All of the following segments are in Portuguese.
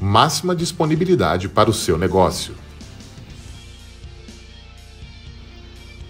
máxima disponibilidade para o seu negócio.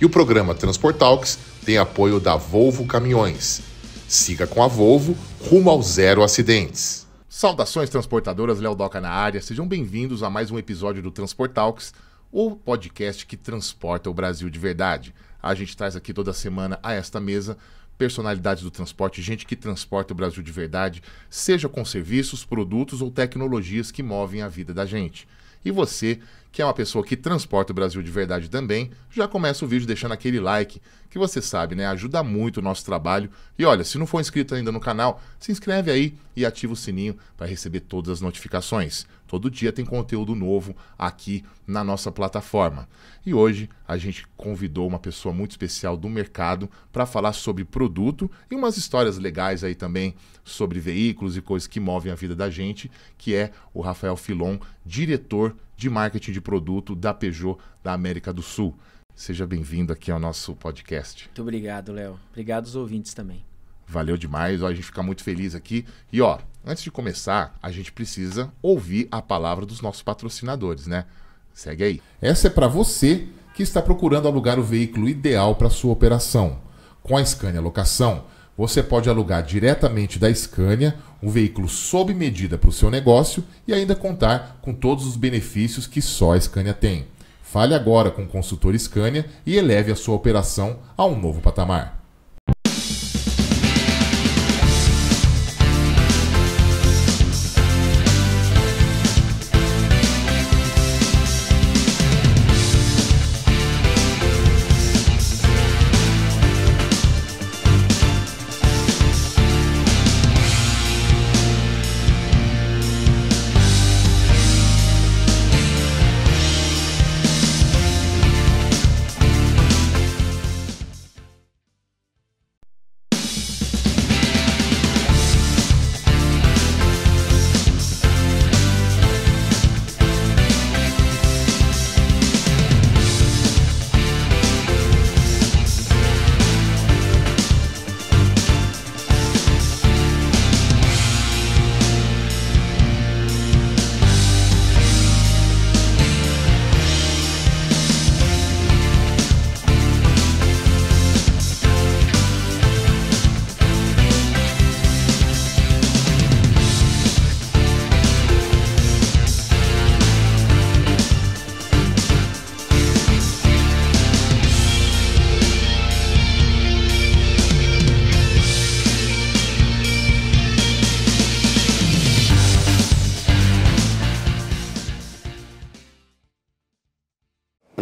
E o programa Transportalks tem apoio da Volvo Caminhões. Siga com a Volvo rumo ao zero acidentes. Saudações transportadoras, Léo Doca na área. Sejam bem-vindos a mais um episódio do Transportalks, o podcast que transporta o Brasil de verdade. A gente traz aqui toda semana a esta mesa personalidades do transporte, gente que transporta o Brasil de verdade, seja com serviços, produtos ou tecnologias que movem a vida da gente. E você, que é uma pessoa que transporta o Brasil de verdade também, já começa o vídeo deixando aquele like, que você sabe, né? Ajuda muito o nosso trabalho. E olha, se não for inscrito ainda no canal, se inscreve aí e ativa o sininho para receber todas as notificações. Todo dia tem conteúdo novo aqui na nossa plataforma. E hoje a gente convidou uma pessoa muito especial do mercado para falar sobre produto e umas histórias legais aí também sobre veículos e coisas que movem a vida da gente, que é o Rafael Filon, diretor de marketing de produto da Peugeot da América do Sul. Seja bem-vindo aqui ao nosso podcast. Muito obrigado, Léo. Obrigado aos ouvintes também. Valeu demais, ó, a gente fica muito feliz aqui. E ó, antes de começar, a gente precisa ouvir a palavra dos nossos patrocinadores, né? Segue aí. Essa é para você que está procurando alugar o veículo ideal para sua operação. Com a Scania Locação, você pode alugar diretamente da Scania um veículo sob medida para o seu negócio e ainda contar com todos os benefícios que só a Scania tem. Fale agora com o consultor Scania e eleve a sua operação a um novo patamar.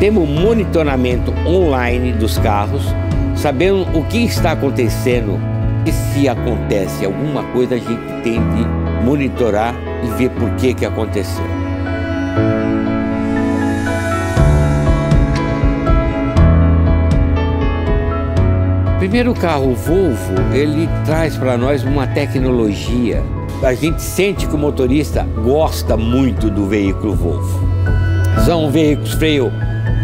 Temos monitoramento online dos carros, sabendo o que está acontecendo. E se acontece alguma coisa, a gente tem de monitorar e ver por que, que aconteceu. Primeiro carro Volvo, ele traz para nós uma tecnologia. A gente sente que o motorista gosta muito do veículo Volvo. São veículos freio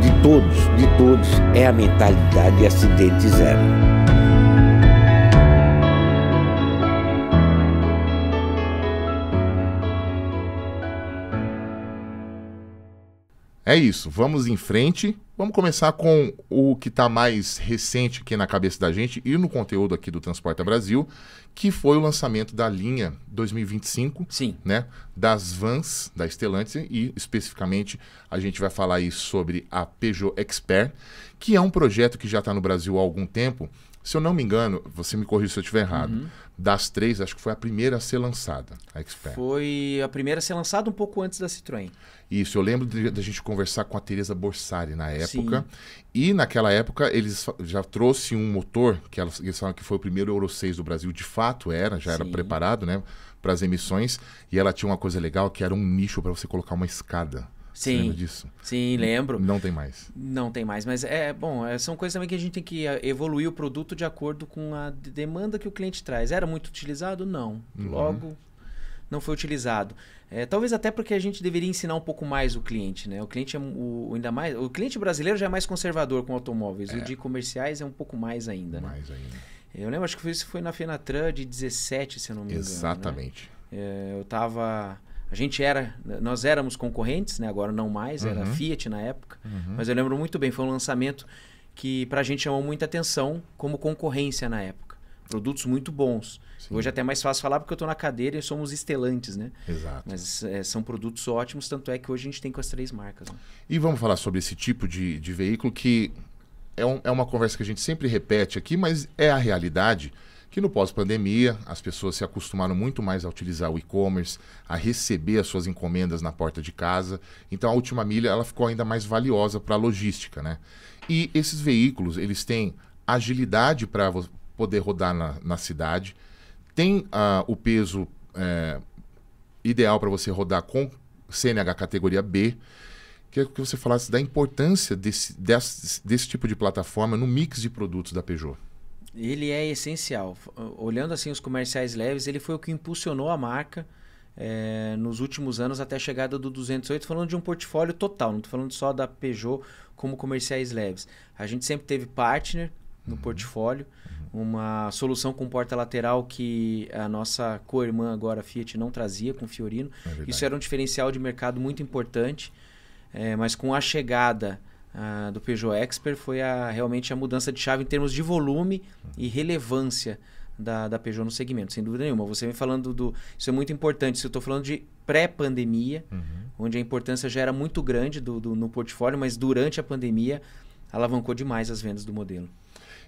de todos, de todos, é a mentalidade acidente zero. É isso, vamos em frente. Vamos começar com o que está mais recente aqui na cabeça da gente e no conteúdo aqui do Transporta Brasil, que foi o lançamento da linha 2025, Sim. né, das vans da Stellantis e especificamente a gente vai falar aí sobre a Peugeot Expert, que é um projeto que já está no Brasil há algum tempo se eu não me engano, você me corrija se eu estiver errado, uhum. das três, acho que foi a primeira a ser lançada, a Expert. Foi a primeira a ser lançada um pouco antes da Citroën. Isso, eu lembro da gente conversar com a Teresa Borsari na época. Sim. E naquela época eles já trouxe um motor, que eles falaram que foi o primeiro Euro 6 do Brasil, de fato era, já era preparado né, para as emissões. E ela tinha uma coisa legal, que era um nicho para você colocar uma escada. Sim. lembra disso? Sim, lembro. Não tem mais. Não tem mais, mas é bom, é, são coisas também que a gente tem que eh, evoluir o produto de acordo com a demanda que o cliente traz. Era muito utilizado? Não. Uhum. Logo uhum. não foi utilizado. É, talvez até porque a gente deveria ensinar um pouco mais o cliente, né? O cliente é o, ainda mais, o cliente brasileiro já é mais conservador com automóveis, é. o de comerciais é um pouco mais ainda, né? Mais né? ainda. Eu lembro, acho que isso foi na Fenatran de 17, se eu não me engano. Né? Exatamente. Né? É, eu tava a gente era, nós éramos concorrentes, né? Agora não mais, uhum. era Fiat na época. Uhum. Mas eu lembro muito bem, foi um lançamento que para a gente chamou muita atenção como concorrência na época. Produtos muito bons. Sim. Hoje é até mais fácil falar porque eu estou na cadeira e somos estelantes, né? Exato. Mas é, são produtos ótimos, tanto é que hoje a gente tem com as três marcas. Né? E vamos falar sobre esse tipo de, de veículo que é, um, é uma conversa que a gente sempre repete aqui, mas é a realidade que no pós-pandemia as pessoas se acostumaram muito mais a utilizar o e-commerce, a receber as suas encomendas na porta de casa. Então a última milha ela ficou ainda mais valiosa para a logística, né? E esses veículos eles têm agilidade para poder rodar na, na cidade, tem uh, o peso é, ideal para você rodar com CNH categoria B. Queria que você falasse da importância desse, desse, desse tipo de plataforma no mix de produtos da Peugeot ele é essencial. Olhando assim os comerciais leves, ele foi o que impulsionou a marca é, nos últimos anos até a chegada do 208, falando de um portfólio total, não estou falando só da Peugeot como comerciais leves. A gente sempre teve partner no uhum. portfólio, uma solução com porta lateral que a nossa co-irmã agora Fiat não trazia com Fiorino. É Isso era um diferencial de mercado muito importante, é, mas com a chegada do Peugeot Expert foi a, realmente a mudança de chave em termos de volume e relevância da, da Peugeot no segmento, sem dúvida nenhuma. Você vem falando do. Isso é muito importante. Se eu estou falando de pré-pandemia, uhum. onde a importância já era muito grande do, do, no portfólio, mas durante a pandemia alavancou demais as vendas do modelo.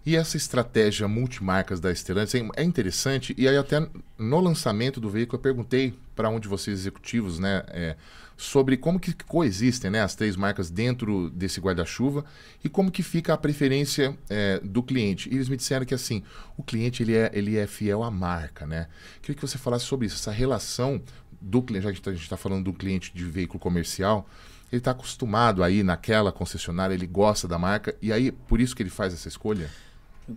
E essa estratégia multimarcas da Stellantis é interessante, e aí até no lançamento do veículo eu perguntei para um de vocês executivos, né, é, sobre como que coexistem né, as três marcas dentro desse guarda-chuva e como que fica a preferência é, do cliente. E eles me disseram que assim, o cliente ele é, ele é fiel à marca, né? Queria que você falasse sobre isso, essa relação do cliente, já que a gente está tá falando do cliente de veículo comercial, ele está acostumado aí naquela concessionária, ele gosta da marca, e aí por isso que ele faz essa escolha?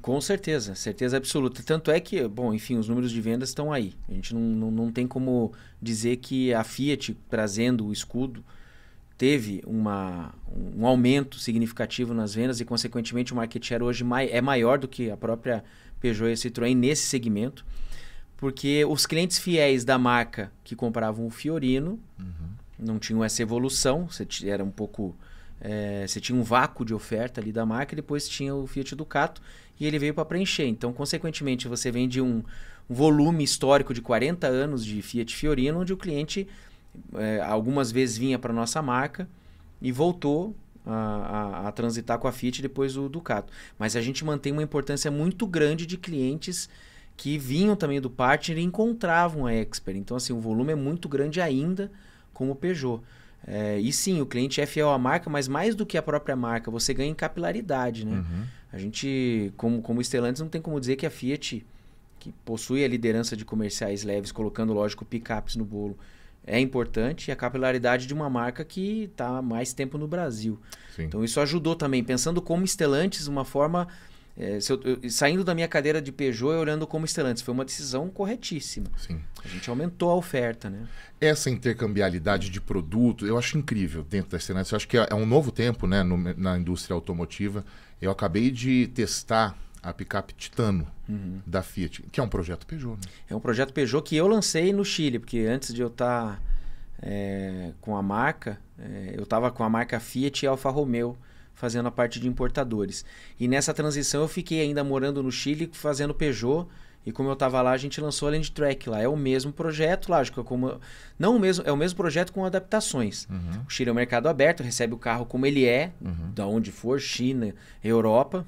Com certeza, certeza absoluta. Tanto é que, bom, enfim, os números de vendas estão aí. A gente não, não, não tem como dizer que a Fiat, trazendo o escudo, teve uma, um aumento significativo nas vendas e, consequentemente, o market share hoje mai, é maior do que a própria Peugeot e a Citroën nesse segmento, porque os clientes fiéis da marca que compravam o Fiorino uhum. não tinham essa evolução, era um pouco é, você tinha um vácuo de oferta ali da marca e depois tinha o Fiat Ducato e ele veio para preencher. Então, consequentemente, você vende um volume histórico de 40 anos de Fiat Fiorino, onde o cliente é, algumas vezes vinha para nossa marca e voltou a, a, a, transitar com a Fiat depois o Ducato. Mas a gente mantém uma importância muito grande de clientes que vinham também do partner e encontravam a Expert. Então, assim, o volume é muito grande ainda com o Peugeot. É, e sim, o cliente é fiel à marca, mas mais do que a própria marca, você ganha em capilaridade, né? Uhum. A gente, como, como Stellantis, não tem como dizer que a Fiat, que possui a liderança de comerciais leves, colocando, lógico, picapes no bolo, é importante e a capilaridade de uma marca que está mais tempo no Brasil. Sim. Então isso ajudou também, pensando como Stellantis, uma forma é, eu, eu, saindo da minha cadeira de Peugeot e olhando como Stellantis. Foi uma decisão corretíssima. Sim. A gente aumentou a oferta, né? Essa intercambiabilidade de produto, eu acho incrível dentro da Stellantis. Eu acho que é, é um novo tempo né, no, na indústria automotiva. Eu acabei de testar a picape Titano uhum. da Fiat, que é um projeto Peugeot. Né? É um projeto Peugeot que eu lancei no Chile, porque antes de eu estar tá, é, com a marca, é, eu estava com a marca Fiat e Alfa Romeo fazendo a parte de importadores. E nessa transição eu fiquei ainda morando no Chile, fazendo Peugeot. E como eu estava lá, a gente lançou a Land Track lá. É o mesmo projeto, lógico. É como, não o mesmo, é o mesmo projeto com adaptações. Uhum. O Chile é um mercado aberto, recebe o carro como ele é, uhum. da onde for, China, Europa.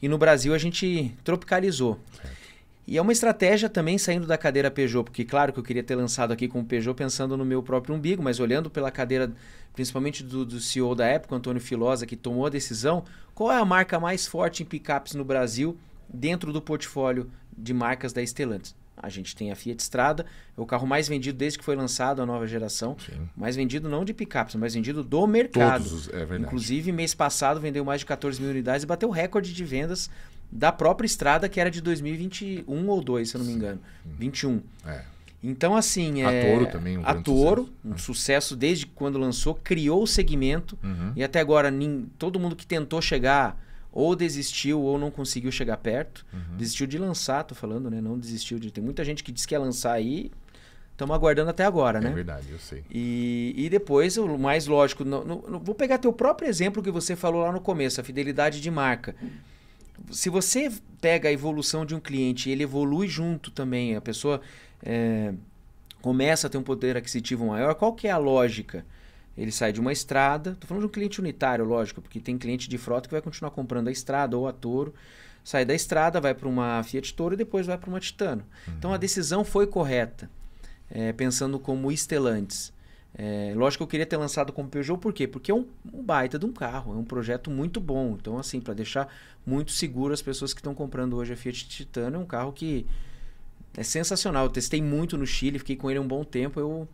E no Brasil a gente tropicalizou. Certo. E é uma estratégia também saindo da cadeira Peugeot, porque claro que eu queria ter lançado aqui com o Peugeot pensando no meu próprio umbigo, mas olhando pela cadeira principalmente do, do CEO da época, Antônio Filosa, que tomou a decisão, qual é a marca mais forte em picapes no Brasil dentro do portfólio de marcas da Stellantis? A gente tem a Fiat Strada, é o carro mais vendido desde que foi lançado a nova geração. Sim. Mais vendido não de picapes, mas vendido do mercado. Todos, é verdade. Inclusive, mês passado vendeu mais de 14 mil unidades e bateu recorde de vendas da própria Estrada, que era de 2021 ou 2, se eu não me engano. Sim. 21. É. Então, assim. A é... Toro também, um A Toro, sucesso. um uhum. sucesso desde quando lançou, criou o segmento. Uhum. E até agora, nem, todo mundo que tentou chegar ou desistiu ou não conseguiu chegar perto. Uhum. Desistiu de lançar, tô falando, né? Não desistiu de. Tem muita gente que diz que ia lançar aí. Estamos aguardando até agora, é né? É verdade, eu sei. E, e depois, o mais lógico, no, no, no, vou pegar teu próprio exemplo que você falou lá no começo, a fidelidade de marca. Uhum se você pega a evolução de um cliente, ele evolui junto também, a pessoa é, começa a ter um poder aquisitivo maior, qual que é a lógica? Ele sai de uma estrada, estou falando de um cliente unitário, lógico, porque tem cliente de frota que vai continuar comprando a estrada ou a Toro, sai da estrada, vai para uma Fiat Toro e depois vai para uma Titano. Uhum. Então a uhum. decisão foi correta, é, pensando como estelantes. É, lógico que eu queria ter lançado como Peugeot, por quê? Porque é um, um baita de um carro, é um projeto muito bom. Então, assim, para deixar muito seguro as pessoas que estão comprando hoje a Fiat Titano, é um carro que é sensacional. Eu testei muito no Chile, fiquei com ele um bom tempo. Eu,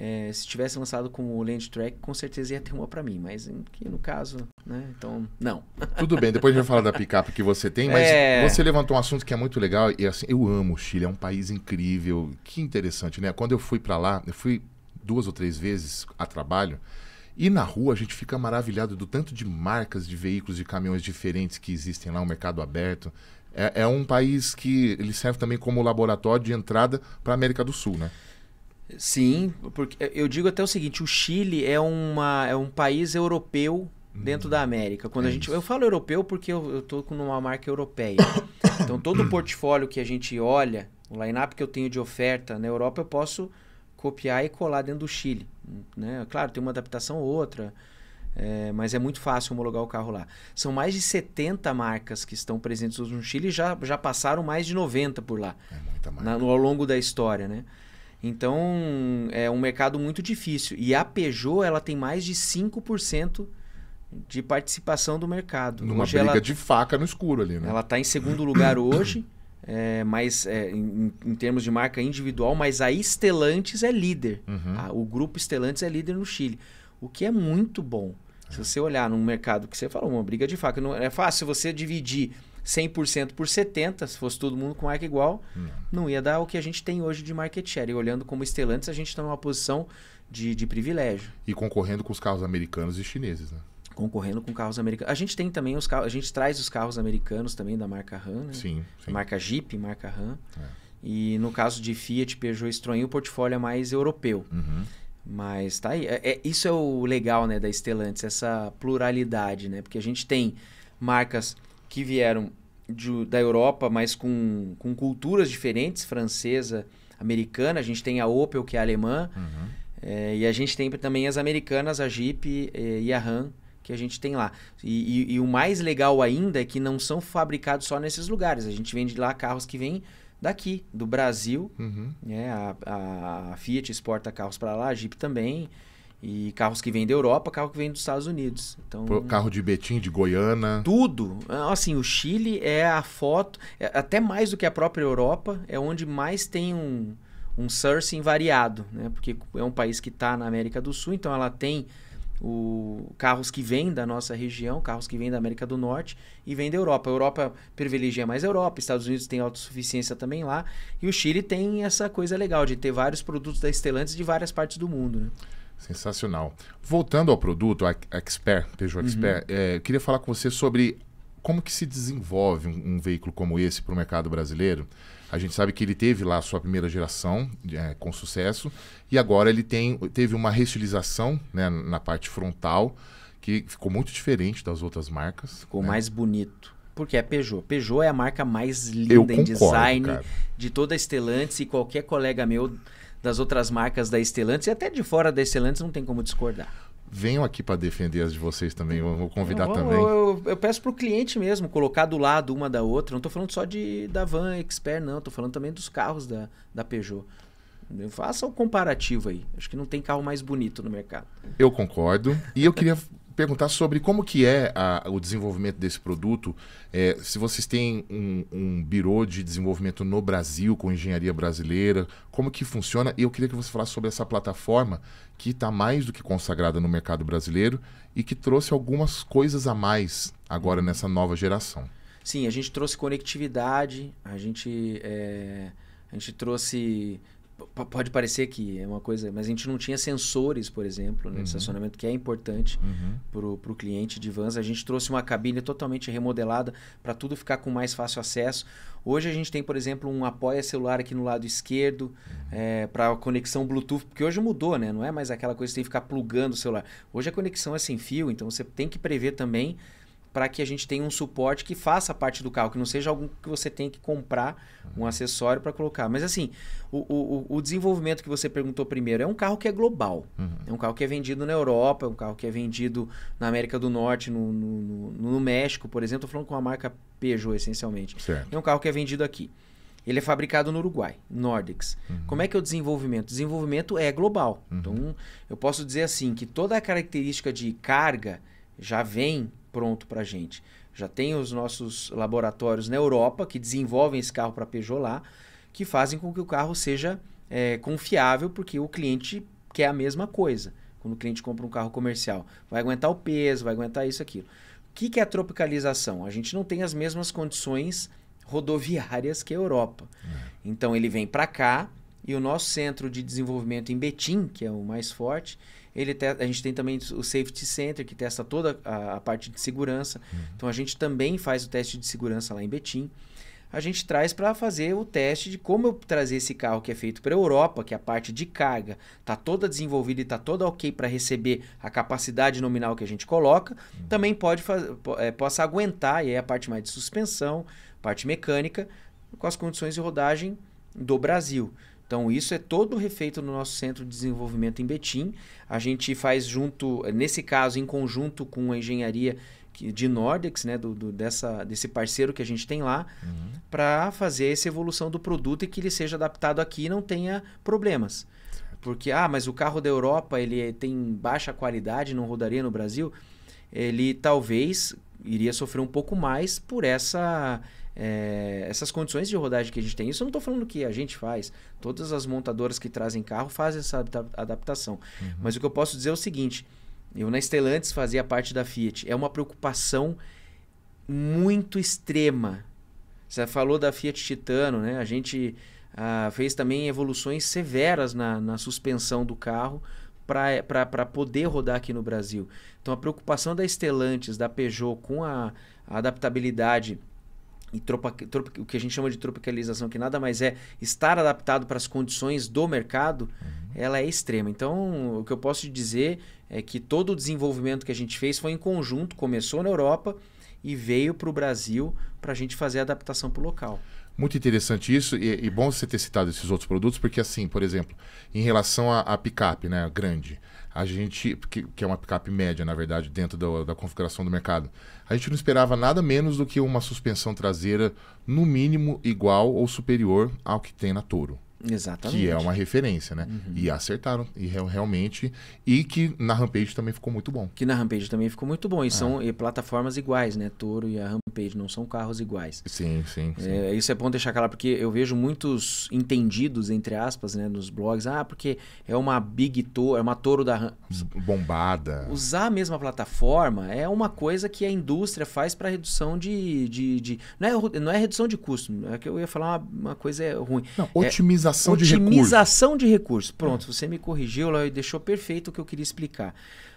é, se tivesse lançado com o Land Track, com certeza ia ter uma para mim, mas no caso, né? Então, não. Tudo bem, depois a gente vai falar da picape que você tem, mas é... você levantou um assunto que é muito legal e assim, eu amo o Chile, é um país incrível, que interessante, né? Quando eu fui para lá, eu fui duas ou três vezes a trabalho. E na rua a gente fica maravilhado do tanto de marcas de veículos e caminhões diferentes que existem lá, um mercado aberto. É, é um país que ele serve também como laboratório de entrada para a América do Sul, né? Sim, porque eu digo até o seguinte: o Chile é, uma, é um país europeu hum. dentro hum, da América. Quando é a gente, eu falo europeu porque eu estou com uma marca europeia. Então todo o portfólio que a gente olha, o line-up que eu tenho de oferta na Europa, eu posso copiar e colar dentro do Chile. Né? Claro, tem uma adaptação ou outra, é, mas é muito fácil homologar o carro lá. São mais de 70 marcas que estão presentes no Chile e já, já passaram mais de 90 por lá. É muita marca. Na, no, ao longo da história, né? Então, é um mercado muito difícil. E a Peugeot, ela tem mais de 5% de participação do mercado. Numa hoje briga ela, de faca no escuro ali, né? Ela está em segundo lugar hoje. é, mas é, em, em, termos de marca individual, mas a Estelantes é líder. Uhum. Tá? O grupo Estelantes é líder no Chile, o que é muito bom. É. Se você olhar num mercado que você falou, uma briga de faca, não é fácil você dividir 100% por 70%, se fosse todo mundo com marca igual, não. Hum. não ia dar o que a gente tem hoje de market share. E olhando como Estelantes, a gente está numa posição de, de privilégio. E concorrendo com os carros americanos e chineses, né? concorrendo com carros americanos. A gente tem também os carros, a gente traz os carros americanos também da marca Ram, né? Sim, sim. Marca Jeep, marca Ram. É. E no caso de Fiat, Peugeot, Citroën, o portfólio é mais europeu. Uhum. Mas tá aí. É, é, isso é o legal né, da Stellantis, essa pluralidade, né? Porque a gente tem marcas que vieram de, da Europa, mas com, com culturas diferentes, francesa, americana. A gente tem a Opel, que é alemã. Uhum. É, e a gente tem também as americanas, a Jeep eh, e a Ram, que a gente tem lá. E, e, e o mais legal ainda é que não são fabricados só nesses lugares. A gente vende lá carros que vêm daqui, do Brasil. Uhum. Né? A, a, Fiat exporta carros para lá, a Jeep também. E carros que vêm da Europa, carro que vem dos Estados Unidos. Então, Pro carro de Betim, de Goiânia. Tudo. Assim, o Chile é a foto, é, até mais do que a própria Europa, é onde mais tem um, um sourcing variado, né? Porque é um país que está na América do Sul, então ela tem o, carros que vêm da nossa região, carros que vêm da América do Norte e vêm da Europa. A Europa privilegia mais a Europa, Estados Unidos tem autossuficiência também lá, e o Chile tem essa coisa legal de ter vários produtos da Stellantis de várias partes do mundo. Né? Sensacional. Voltando ao produto, a Expert, Peugeot uhum. Expert, uhum. é, queria falar com você sobre como que se desenvolve um, um veículo como esse para o mercado brasileiro. A gente sabe que ele teve lá a sua primeira geração é, com sucesso e agora ele tem, teve uma restilização né, na parte frontal que ficou muito diferente das outras marcas. Ficou né? mais bonito. Porque é Peugeot. Peugeot é a marca mais linda em design cara. de toda a Estelantes e qualquer colega meu das outras marcas da Estelantes e até de fora da Estelantes não tem como discordar venham aqui para defender as de vocês também, eu vou convidar eu, também. Eu, eu, eu peço para o cliente mesmo colocar do lado uma da outra. Não estou falando só de, da van Expert, não. Estou falando também dos carros da, da Peugeot. Faça o comparativo aí. Acho que não tem carro mais bonito no mercado. Eu concordo. E eu queria perguntar sobre como que é a, o desenvolvimento desse produto. É, se vocês têm um, um birô de desenvolvimento no Brasil, com engenharia brasileira, como que funciona? E eu queria que você falasse sobre essa plataforma que está mais do que consagrada no mercado brasileiro e que trouxe algumas coisas a mais agora nessa nova geração. Sim, a gente trouxe conectividade, a gente, é, a gente trouxe pode parecer que é uma coisa, mas a gente não tinha sensores, por exemplo, no né, uhum. estacionamento, que é importante uhum. para o cliente de vans. A gente trouxe uma cabine totalmente remodelada para tudo ficar com mais fácil acesso. Hoje a gente tem, por exemplo, um apoia celular aqui no lado esquerdo para uhum. é, para conexão Bluetooth, porque hoje mudou, né? Não é mais aquela coisa que você tem que ficar plugando o celular. Hoje a conexão é sem fio, então você tem que prever também para que a gente tenha um suporte que faça parte do carro, que não seja algo que você tenha que comprar um acessório para colocar. Mas assim, o, o, o, desenvolvimento que você perguntou primeiro é um carro que é global. Uhum. É um carro que é vendido na Europa, é um carro que é vendido na América do Norte, no, no, no, no México, por exemplo. Estou falando com a marca Peugeot, essencialmente. Certo. É um carro que é vendido aqui. Ele é fabricado no Uruguai, Nordex. Uhum. Como é que é o desenvolvimento? Desenvolvimento é global. Uhum. Então, eu posso dizer assim, que toda a característica de carga já vem pronto para a gente. Já tem os nossos laboratórios na Europa que desenvolvem esse carro para Peugeot lá, que fazem com que o carro seja é, confiável, porque o cliente quer a mesma coisa. Quando o cliente compra um carro comercial, vai aguentar o peso, vai aguentar isso, aquilo. O que, que é a tropicalização? A gente não tem as mesmas condições rodoviárias que a Europa. É. Então ele vem para cá e o nosso centro de desenvolvimento em Betim, que é o mais forte, ele te... a gente tem também o Safety Center, que testa toda a, a parte de segurança. Uhum. Então a gente também faz o teste de segurança lá em Betim. A gente traz para fazer o teste de como eu trazer esse carro que é feito para a Europa, que é a parte de carga está toda desenvolvida e está toda ok para receber a capacidade nominal que a gente coloca, uhum. também pode é, possa aguentar, e aí é a parte mais de suspensão, parte mecânica, com as condições de rodagem do Brasil. Então, isso é todo refeito no nosso centro de desenvolvimento em Betim. A gente faz junto, eh, nesse caso, em conjunto com a engenharia de Nordex, né, do, do dessa, desse parceiro que a gente tem lá, uhum. para fazer essa evolução do produto e que ele seja adaptado aqui e não tenha problemas. Porque, ah, mas o carro da Europa ele é, tem baixa qualidade, não rodaria no Brasil. Ele talvez iria sofrer um pouco mais por essa é, essas condições de rodagem que a gente tem. Isso eu não estou falando que a gente faz. Todas as montadoras que trazem carro fazem essa adaptação. Uhum. Mas o que eu posso dizer é o seguinte: eu na Stellantis fazia parte da Fiat. É uma preocupação muito extrema. Você falou da Fiat Titano, né? A gente ah, fez também evoluções severas na, na suspensão do carro para poder rodar aqui no Brasil. Então a preocupação da Stellantis, da Peugeot com a, a adaptabilidade e tropa, tropa, o que a gente chama de tropicalização, que nada mais é estar adaptado para as condições do mercado, uhum. ela é extrema. Então, o que eu posso dizer é que todo o desenvolvimento que a gente fez foi em conjunto, começou na Europa e veio para o Brasil para a gente fazer a adaptação para o local. Muito interessante isso e, e, bom você ter citado esses outros produtos, porque assim, por exemplo, em relação à picape, né, grande, a gente, que, que, é uma picape média, na verdade, dentro do, da configuração do mercado, a gente não esperava nada menos do que uma suspensão traseira no mínimo igual ou superior ao que tem na Toro. Exatamente. Que é uma referência, né? Uhum. E acertaram, e realmente. E que na Rampage também ficou muito bom. Que na Rampage também ficou muito bom. E é. são e plataformas iguais, né? Toro e a Rampage, não são carros iguais. Sim, sim. sim. É, isso é bom deixar claro, porque eu vejo muitos entendidos, entre aspas, né, nos blogs. Ah, porque é uma Big Toro, é uma Toro da rampage Bombada. Usar a mesma plataforma é uma coisa que a indústria faz para redução de. de, de... Não, é, não é redução de custo, é que eu ia falar uma, uma coisa ruim. Não, é, otimização Otimização, de recursos. Otimização de recursos. Pronto, é. você me corrigiu lá e deixou perfeito o que eu queria explicar.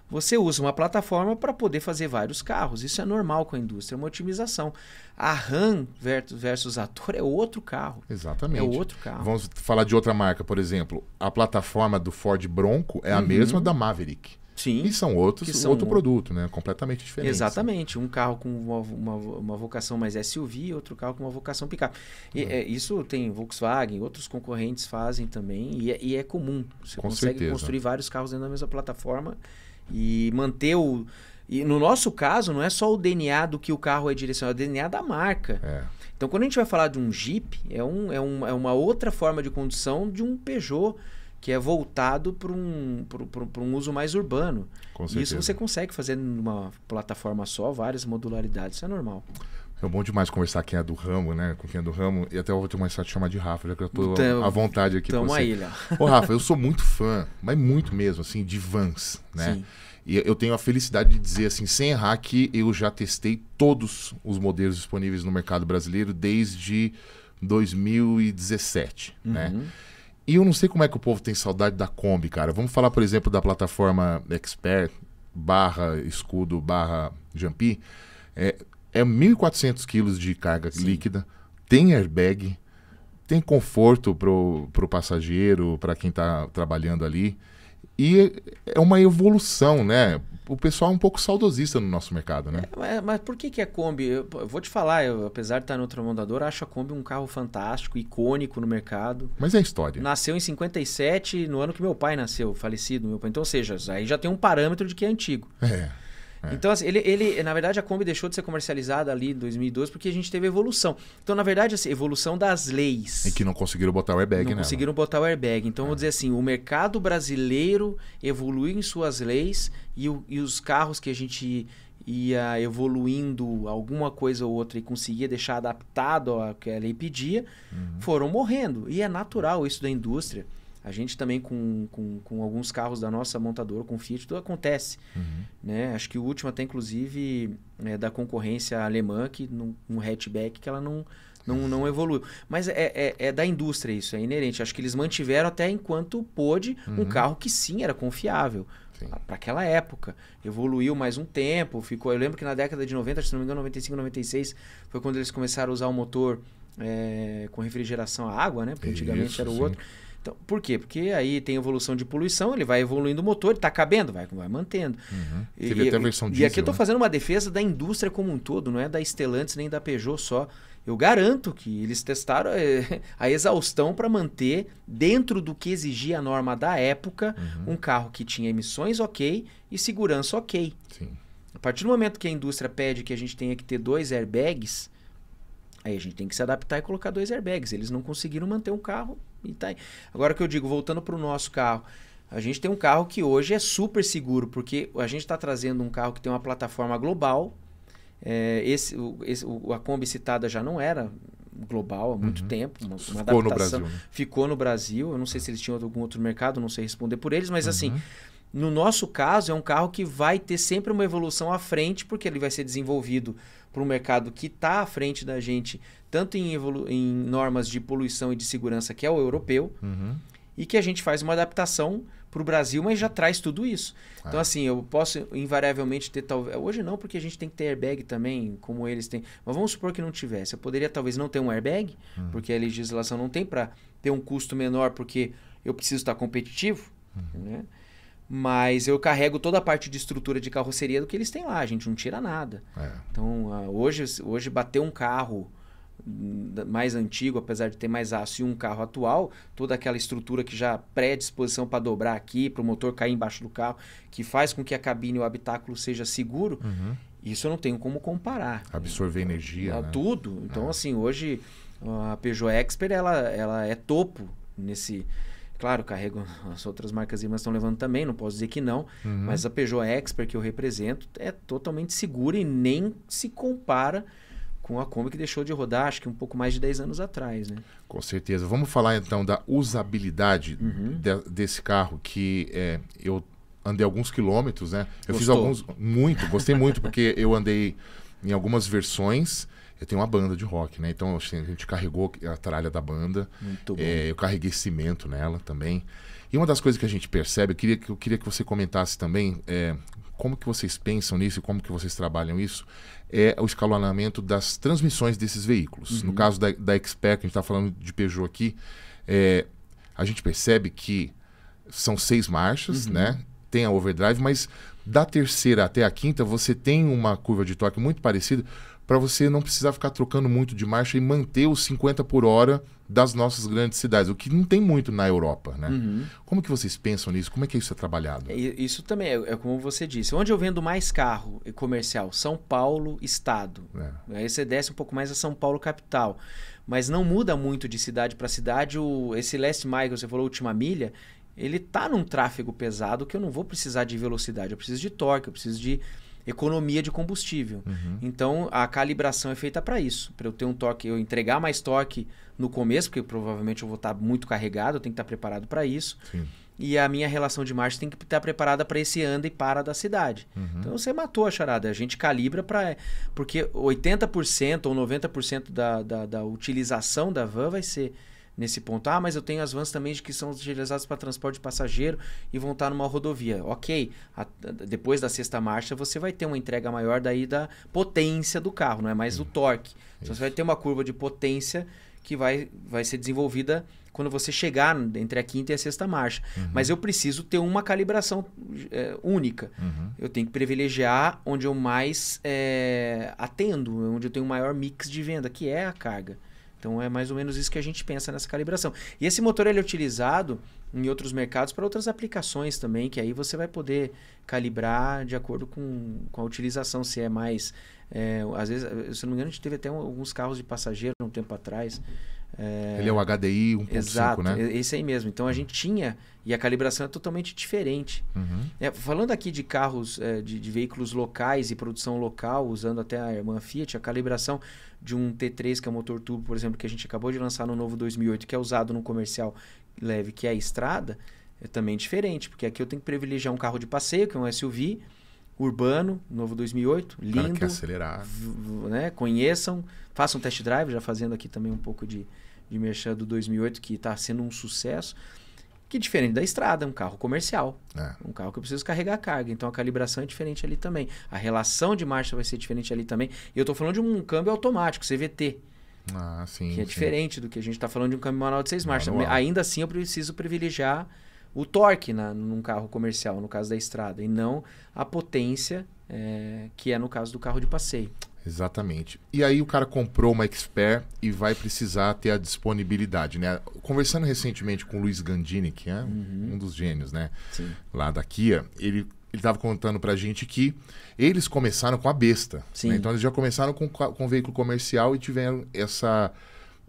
Você usa uma plataforma para poder fazer vários carros. Isso é normal com a indústria, é uma otimização. A RAM versus a Toro é outro carro. Exatamente. É outro carro. Vamos falar de outra marca, por exemplo. A plataforma do Ford Bronco é a uhum. mesma da Maverick. Sim. E são outros, que são outro produto, né? Completamente diferente. Exatamente. Um carro com uma, uma, uma, vocação mais SUV, outro carro com uma vocação picape. E, é. é. isso tem Volkswagen, outros concorrentes fazem também, e é, e é comum. Você com consegue certeza. construir vários carros dentro da mesma plataforma e manter o. E no nosso caso, não é só o DNA do que o carro é direcionado é o DNA da marca. É. Então, quando a gente vai falar de um Jeep, é, um, é, um, é uma outra forma de condução de um Peugeot que é voltado para um, um uso mais urbano. e isso você consegue fazer numa plataforma só, várias modularidades, isso é normal. É bom demais conversar quem é do ramo, né? Com quem é do ramo. E até eu vou ter uma a chamar de Rafa, já que eu tô então, à vontade aqui com você. Aí, Ô, Rafa, eu sou muito fã, mas muito mesmo, assim, de vans, né? Sim. E eu tenho a felicidade de dizer, assim, sem errar, que eu já testei todos os modelos disponíveis no mercado brasileiro desde 2017, né? uhum. né? E eu não sei como é que o povo tem saudade da Kombi, cara. Vamos falar, por exemplo, da plataforma Expert barra escudo barra Jampi. É, é 1.400 quilos de carga Sim. líquida, tem airbag, tem conforto pro, pro passageiro, para quem está trabalhando ali. E é uma evolução, né? O pessoal é um pouco saudosista no nosso mercado, né? É, mas por que, que a é Kombi? Eu, eu vou te falar, eu, apesar de estar no outro acho a Kombi um carro fantástico, icônico no mercado. Mas é história. Nasceu em 57, no ano que meu pai nasceu, falecido meu pai. Então, ou seja, aí já tem um parâmetro de que é antigo. É. É. Então, assim, ele, ele, na verdade, a Kombi deixou de ser comercializada ali em 2012 porque a gente teve evolução. Então, na verdade, assim, evolução das leis. E que não conseguiram botar o airbag, né? Não né? nela. conseguiram botar o airbag. Então, é. vou dizer assim, o mercado brasileiro evoluiu em suas leis e, o, e os carros que a gente ia evoluindo alguma coisa ou outra e conseguia deixar adaptado ao que a lei pedia, uhum. foram morrendo. E é natural isso da indústria. A gente também, com, com, com, alguns carros da nossa montadora, com Fiat, tudo acontece. Uhum. Né? Acho que o último até, inclusive, é da concorrência alemã, que num, um hatchback que ela não, não, não evoluiu. Mas é, é, é, da indústria isso, é inerente. Acho que eles mantiveram até enquanto pôde uhum. um carro que sim era confiável para aquela época. Evoluiu mais um tempo, ficou. Eu lembro que na década de 90, se não me engano, 95, 96, foi quando eles começaram a usar o motor é, com refrigeração a água, né? Porque antigamente Isso, era o sim. outro. Então, por quê? Porque aí tem evolução de poluição, ele vai evoluindo o motor, está cabendo, vai, vai mantendo. Uhum. E, até a versão e, diesel, e aqui eu estou né? fazendo uma defesa da indústria como um todo, não é da Stellantis nem da Peugeot só. Eu garanto que eles testaram eh, a exaustão para manter, dentro do que exigia a norma da época, uhum. um carro que tinha emissões ok e segurança ok. Sim. A partir do momento que a indústria pede que a gente tenha que ter dois airbags, Aí a gente tem que se adaptar e colocar dois airbags. Eles não conseguiram manter um carro e tá aí. Agora que eu digo, voltando para o nosso carro, a gente tem um carro que hoje é super seguro, porque a gente está trazendo um carro que tem uma plataforma global. É, esse, o, esse, o, a Kombi citada já não era global há muito uhum. tempo. Uma, uma Ficou adaptação. no Brasil. Né? Ficou no Brasil. Eu não sei se eles tinham algum outro mercado, não sei responder por eles, mas assim, uhum. assim, no nosso caso, é um carro que vai ter sempre uma evolução à frente, porque ele vai ser desenvolvido para um mercado que está à frente da gente, tanto em, em, normas de poluição e de segurança, que é o europeu, uhum. e que a gente faz uma adaptação para o Brasil, mas já traz tudo isso. É. Então, assim, eu posso invariavelmente ter talvez. Hoje não, porque a gente tem que ter airbag também, como eles têm. Mas vamos supor que não tivesse. Eu poderia talvez não ter um airbag, uhum. porque a legislação não tem para ter um custo menor, porque eu preciso estar competitivo, uhum. né? Mas eu carrego toda a parte de estrutura de carroceria do que eles têm lá, a gente não tira nada. É. Então, ah, hoje, hoje bater um carro hum, mais antigo, apesar de ter mais aço, e um carro atual, toda aquela estrutura que já pré-disposição para dobrar aqui, para o motor cair embaixo do carro, que faz com que a cabine e o habitáculo seja seguro, uhum. isso eu não tenho como comparar. Absorver energia. Ah, né? Tudo. Então, é. assim, hoje a Peugeot Expert ela, ela é topo nesse Claro, carrego as outras marcas irmãs estão levando também, não posso dizer que não, uhum. mas a Peugeot Expert que eu represento é totalmente segura e nem se compara com a Kombi que deixou de rodar, acho que um pouco mais de 10 anos atrás, né? Com certeza. Vamos falar então da usabilidade uhum. de, desse carro que é, eu andei alguns quilômetros, né? Eu Gostou? fiz alguns muito, gostei muito porque eu andei em algumas versões eu tenho uma banda de rock, né? Então assim, a gente carregou a tralha da banda. Muito é, bom. É, eu carreguei cimento nela também. E uma das coisas que a gente percebe, eu queria que, eu queria que você comentasse também é, como que vocês pensam nisso e como que vocês trabalham isso, é o escalonamento das transmissões desses veículos. Uhum. No caso da, da Expert, que a gente está falando de Peugeot aqui, é, a gente percebe que são seis marchas, uhum. né? Tem a overdrive, mas da terceira até a quinta você tem uma curva de torque muito parecida, para você não precisar ficar trocando muito de marcha e manter os 50 por hora das nossas grandes cidades, o que não tem muito na Europa, né? Uhum. Como que vocês pensam nisso? Como é que isso é trabalhado? É, isso também é, é como você disse. Onde eu vendo mais carro e comercial? São Paulo, estado. É. Aí você desce um pouco mais a São Paulo, capital. Mas não muda muito de cidade para cidade. O, esse last mile que você falou, última milha, ele tá num tráfego pesado que eu não vou precisar de velocidade. Eu preciso de torque, eu preciso de economia de combustível. Uhum. Então a calibração é feita para isso, para eu ter um toque, eu entregar mais toque no começo, porque provavelmente eu vou estar tá muito carregado, eu tenho que estar tá preparado para isso. Sim. E a minha relação de marcha tem que estar tá preparada para esse anda e para da cidade. Uhum. Então você matou a charada. A gente calibra para. É, porque 80% ou 90% da, da, da utilização da van vai ser nesse ponto. Ah, mas eu tenho as vans também de que são utilizadas para transporte de passageiro e vão estar numa rodovia. Ok, a, depois da sexta marcha você vai ter uma entrega maior daí da potência do carro, não é mais hum. o uhum. torque. Então, você vai ter uma curva de potência que vai, vai ser desenvolvida quando você chegar entre a quinta e a sexta marcha. Uhum. Mas eu preciso ter uma calibração é, única. Uhum. Eu tenho que privilegiar onde eu mais é, atendo, onde eu tenho o maior mix de venda, que é a carga. Então é mais ou menos isso que a gente pensa nessa calibração. E esse motor ele é utilizado em outros mercados para outras aplicações também, que aí você vai poder calibrar de acordo com, com a utilização, se é mais. É, às vezes, se não me engano, a gente teve até um, alguns carros de passageiro um tempo atrás. Uhum é... Ele é o HDI 1.5, né? É, esse aí mesmo. Então a gente tinha, e a calibração é totalmente diferente. Uhum. É, falando aqui de carros, é, de, de, veículos locais e produção local, usando até a irmã Fiat, a calibração de um T3, que é o motor turbo, por exemplo, que a gente acabou de lançar no novo 2008, que é usado no comercial leve, que é a estrada, é também diferente, porque aqui eu tenho que privilegiar um carro de passeio, que é um SUV, Urbano, novo 2008, lindo. Cara que acelerar. Né? Conheçam, façam test drive, já fazendo aqui também um pouco de, de merchan do 2008, que está sendo um sucesso. Que diferente da estrada, é um carro comercial. É. Um carro que eu preciso carregar carga. Então a calibração é diferente ali também. A relação de marcha vai ser diferente ali também. E eu estou falando de um câmbio automático, CVT. Ah, sim. Que é sim. diferente do que a gente está falando de um câmbio manual de seis marchas. Ainda assim eu preciso privilegiar o torque na, num carro comercial, no caso da estrada, e não a potência é, que é no caso do carro de passeio. Exatamente. E aí o cara comprou uma Expert e vai precisar ter a disponibilidade, né? Conversando recentemente com o Luiz Gandini, que é uhum. um dos gênios, né? Sim. Lá da Kia, ele ele estava contando para a gente que eles começaram com a besta. Né? Então eles já começaram com, com veículo comercial e tiveram essa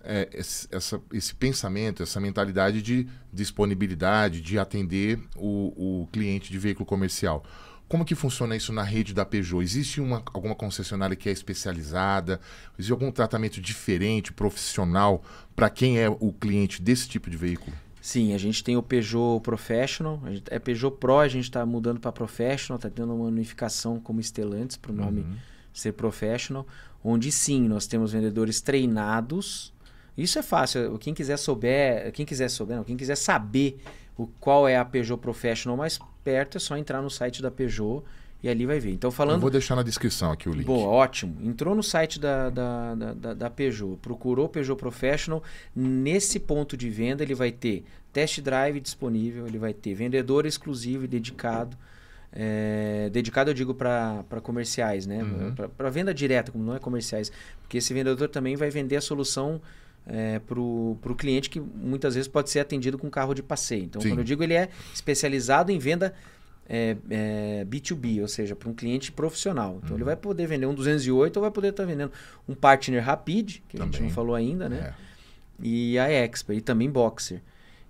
é, esse, essa, esse pensamento, essa mentalidade de disponibilidade, de atender o, o cliente de veículo comercial. Como que funciona isso na rede da Peugeot? Existe uma, alguma concessionária que é especializada? Existe algum tratamento diferente, profissional, para quem é o cliente desse tipo de veículo? Sim, a gente tem o Peugeot Professional, a gente, é Peugeot Pro, a gente está mudando para Professional, está tendo uma unificação como Estelantes para o nome uhum. ser Professional, onde sim, nós temos vendedores treinados isso é fácil. Quem quiser souber, quem quiser souber, não, quem quiser saber o qual é a Peugeot Professional mais perto, é só entrar no site da Peugeot e ali vai ver. Então falando. Eu vou deixar na descrição aqui o link. Boa, ótimo. Entrou no site da, da, da, da, Peugeot, procurou Peugeot Professional. Nesse ponto de venda ele vai ter test drive disponível, ele vai ter vendedor exclusivo e dedicado. É, dedicado eu digo para comerciais, né? Uhum. Para venda direta, como não é comerciais, porque esse vendedor também vai vender a solução é, para o cliente que muitas vezes pode ser atendido com carro de passeio. Então, Sim. quando eu digo ele é especializado em venda é, é, B2B, ou seja, para um cliente profissional. Então, uhum. ele vai poder vender um 208 ou vai poder estar tá vendendo um Partner Rapid, que Também. a gente não falou ainda, né? É. E a Expert, e também Boxer.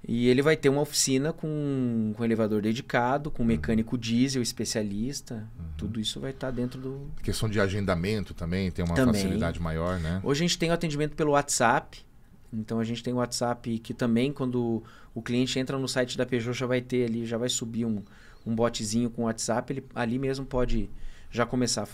E ele vai ter uma oficina com, com elevador dedicado, com uhum. mecânico diesel especialista. Uhum. Tudo isso vai estar tá dentro do. questão de agendamento também, tem uma também. facilidade maior, né? Hoje a gente tem o atendimento pelo WhatsApp. Então a gente tem o WhatsApp que também, quando o cliente entra no site da Peugeot, já vai ter ali, já vai subir um, um botzinho com o WhatsApp. Ele ali mesmo pode já começar.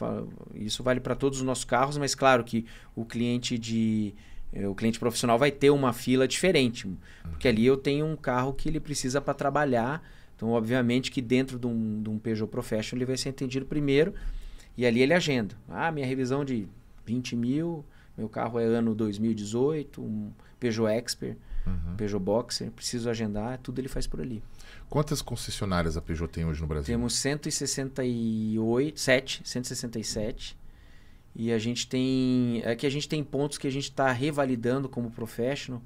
Isso vale para todos os nossos carros, mas claro que o cliente de é, o cliente profissional vai ter uma fila diferente, porque ali eu tenho um carro que ele precisa para trabalhar. Então, obviamente que dentro de um, de um Peugeot Professional ele vai ser atendido primeiro e ali ele agenda. Ah, minha revisão de 20 mil, meu carro é ano 2018, um Peugeot Expert, uhum. Peugeot Boxer, preciso agendar, tudo ele faz por ali. Quantas concessionárias a Peugeot tem hoje no Brasil? Temos 168, 7, 167. E a gente tem. É que a gente tem pontos que a gente está revalidando como professional.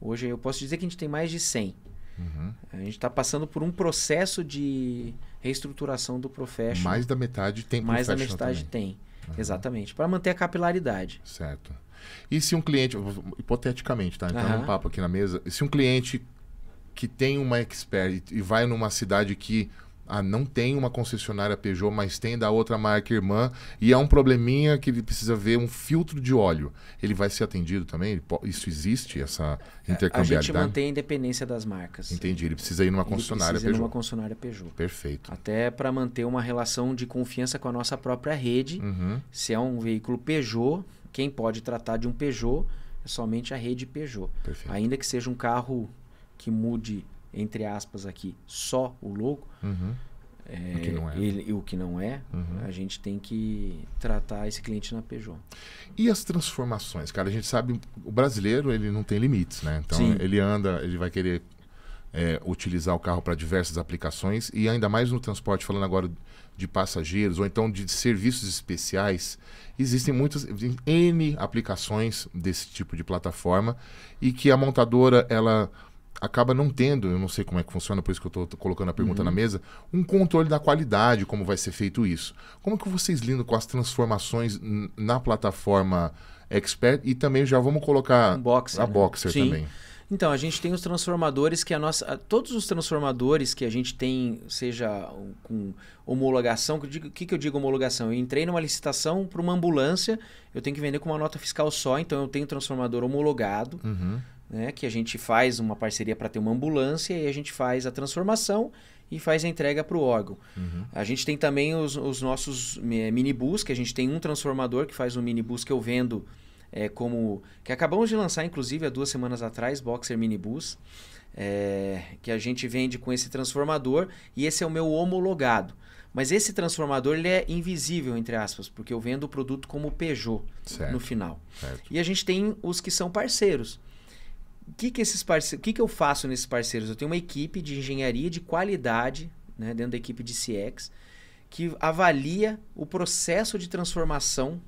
Hoje eu posso dizer que a gente tem mais de 100. Uhum. A gente está passando por um processo de reestruturação do professional. Mais da metade tem Mais da metade também. tem, uhum. exatamente. Para manter a capilaridade. Certo. E se um cliente, hipoteticamente, tá? Então, uhum. um papo aqui na mesa. Se um cliente que tem uma expert e vai numa cidade que ah, não tem uma concessionária Peugeot, mas tem da outra marca irmã e é um probleminha que ele precisa ver um filtro de óleo. Ele vai ser atendido também? Isso existe, essa intercambiabilidade? É, a gente mantém a independência das marcas. Entendi, ele precisa ir numa concessionária ele precisa Peugeot. Ir numa concessionária Peugeot. Perfeito. Até para manter uma relação de confiança com a nossa própria rede. Uhum. Se é um veículo Peugeot, quem pode tratar de um Peugeot é somente a rede Peugeot. Perfeito. Ainda que seja um carro que mude entre aspas aqui, só o louco. Uhum. É, o que não é. Ele, o que não é, uhum. a gente tem que tratar esse cliente na Peugeot. E as transformações, cara? A gente sabe, o brasileiro ele não tem limites, né? Então Sim. ele anda, ele vai querer é, utilizar o carro para diversas aplicações e ainda mais no transporte, falando agora de passageiros ou então de serviços especiais, existem muitas N aplicações desse tipo de plataforma e que a montadora ela acaba não tendo, eu não sei como é que funciona, por isso que eu estou colocando a pergunta uhum. na mesa, um controle da qualidade, como vai ser feito isso. Como que vocês lidam com as transformações na plataforma Expert e também já vamos colocar um boxer, a né? Boxer Sim. também? Então, a gente tem os transformadores que a nossa. Todos os transformadores que a gente tem, seja com homologação, o que, que eu digo homologação? Eu entrei numa licitação para uma ambulância, eu tenho que vender com uma nota fiscal só, então eu tenho transformador homologado. Uhum né, que a gente faz uma parceria para ter uma ambulância e a gente faz a transformação e faz a entrega para o órgão. Uhum. A gente tem também os, os nossos minibus, que a gente tem um transformador que faz um minibus que eu vendo é, como... que acabamos de lançar, inclusive, há duas semanas atrás, Boxer Minibus, é, que a gente vende com esse transformador e esse é o meu homologado. Mas esse transformador ele é invisível, entre aspas, porque eu vendo o produto como Peugeot certo. no final. Certo. E a gente tem os que são parceiros que, que esses parceiros, que, que eu faço nesses parceiros? Eu tenho uma equipe de engenharia de qualidade, né, dentro da equipe de CX, que avalia o processo de transformação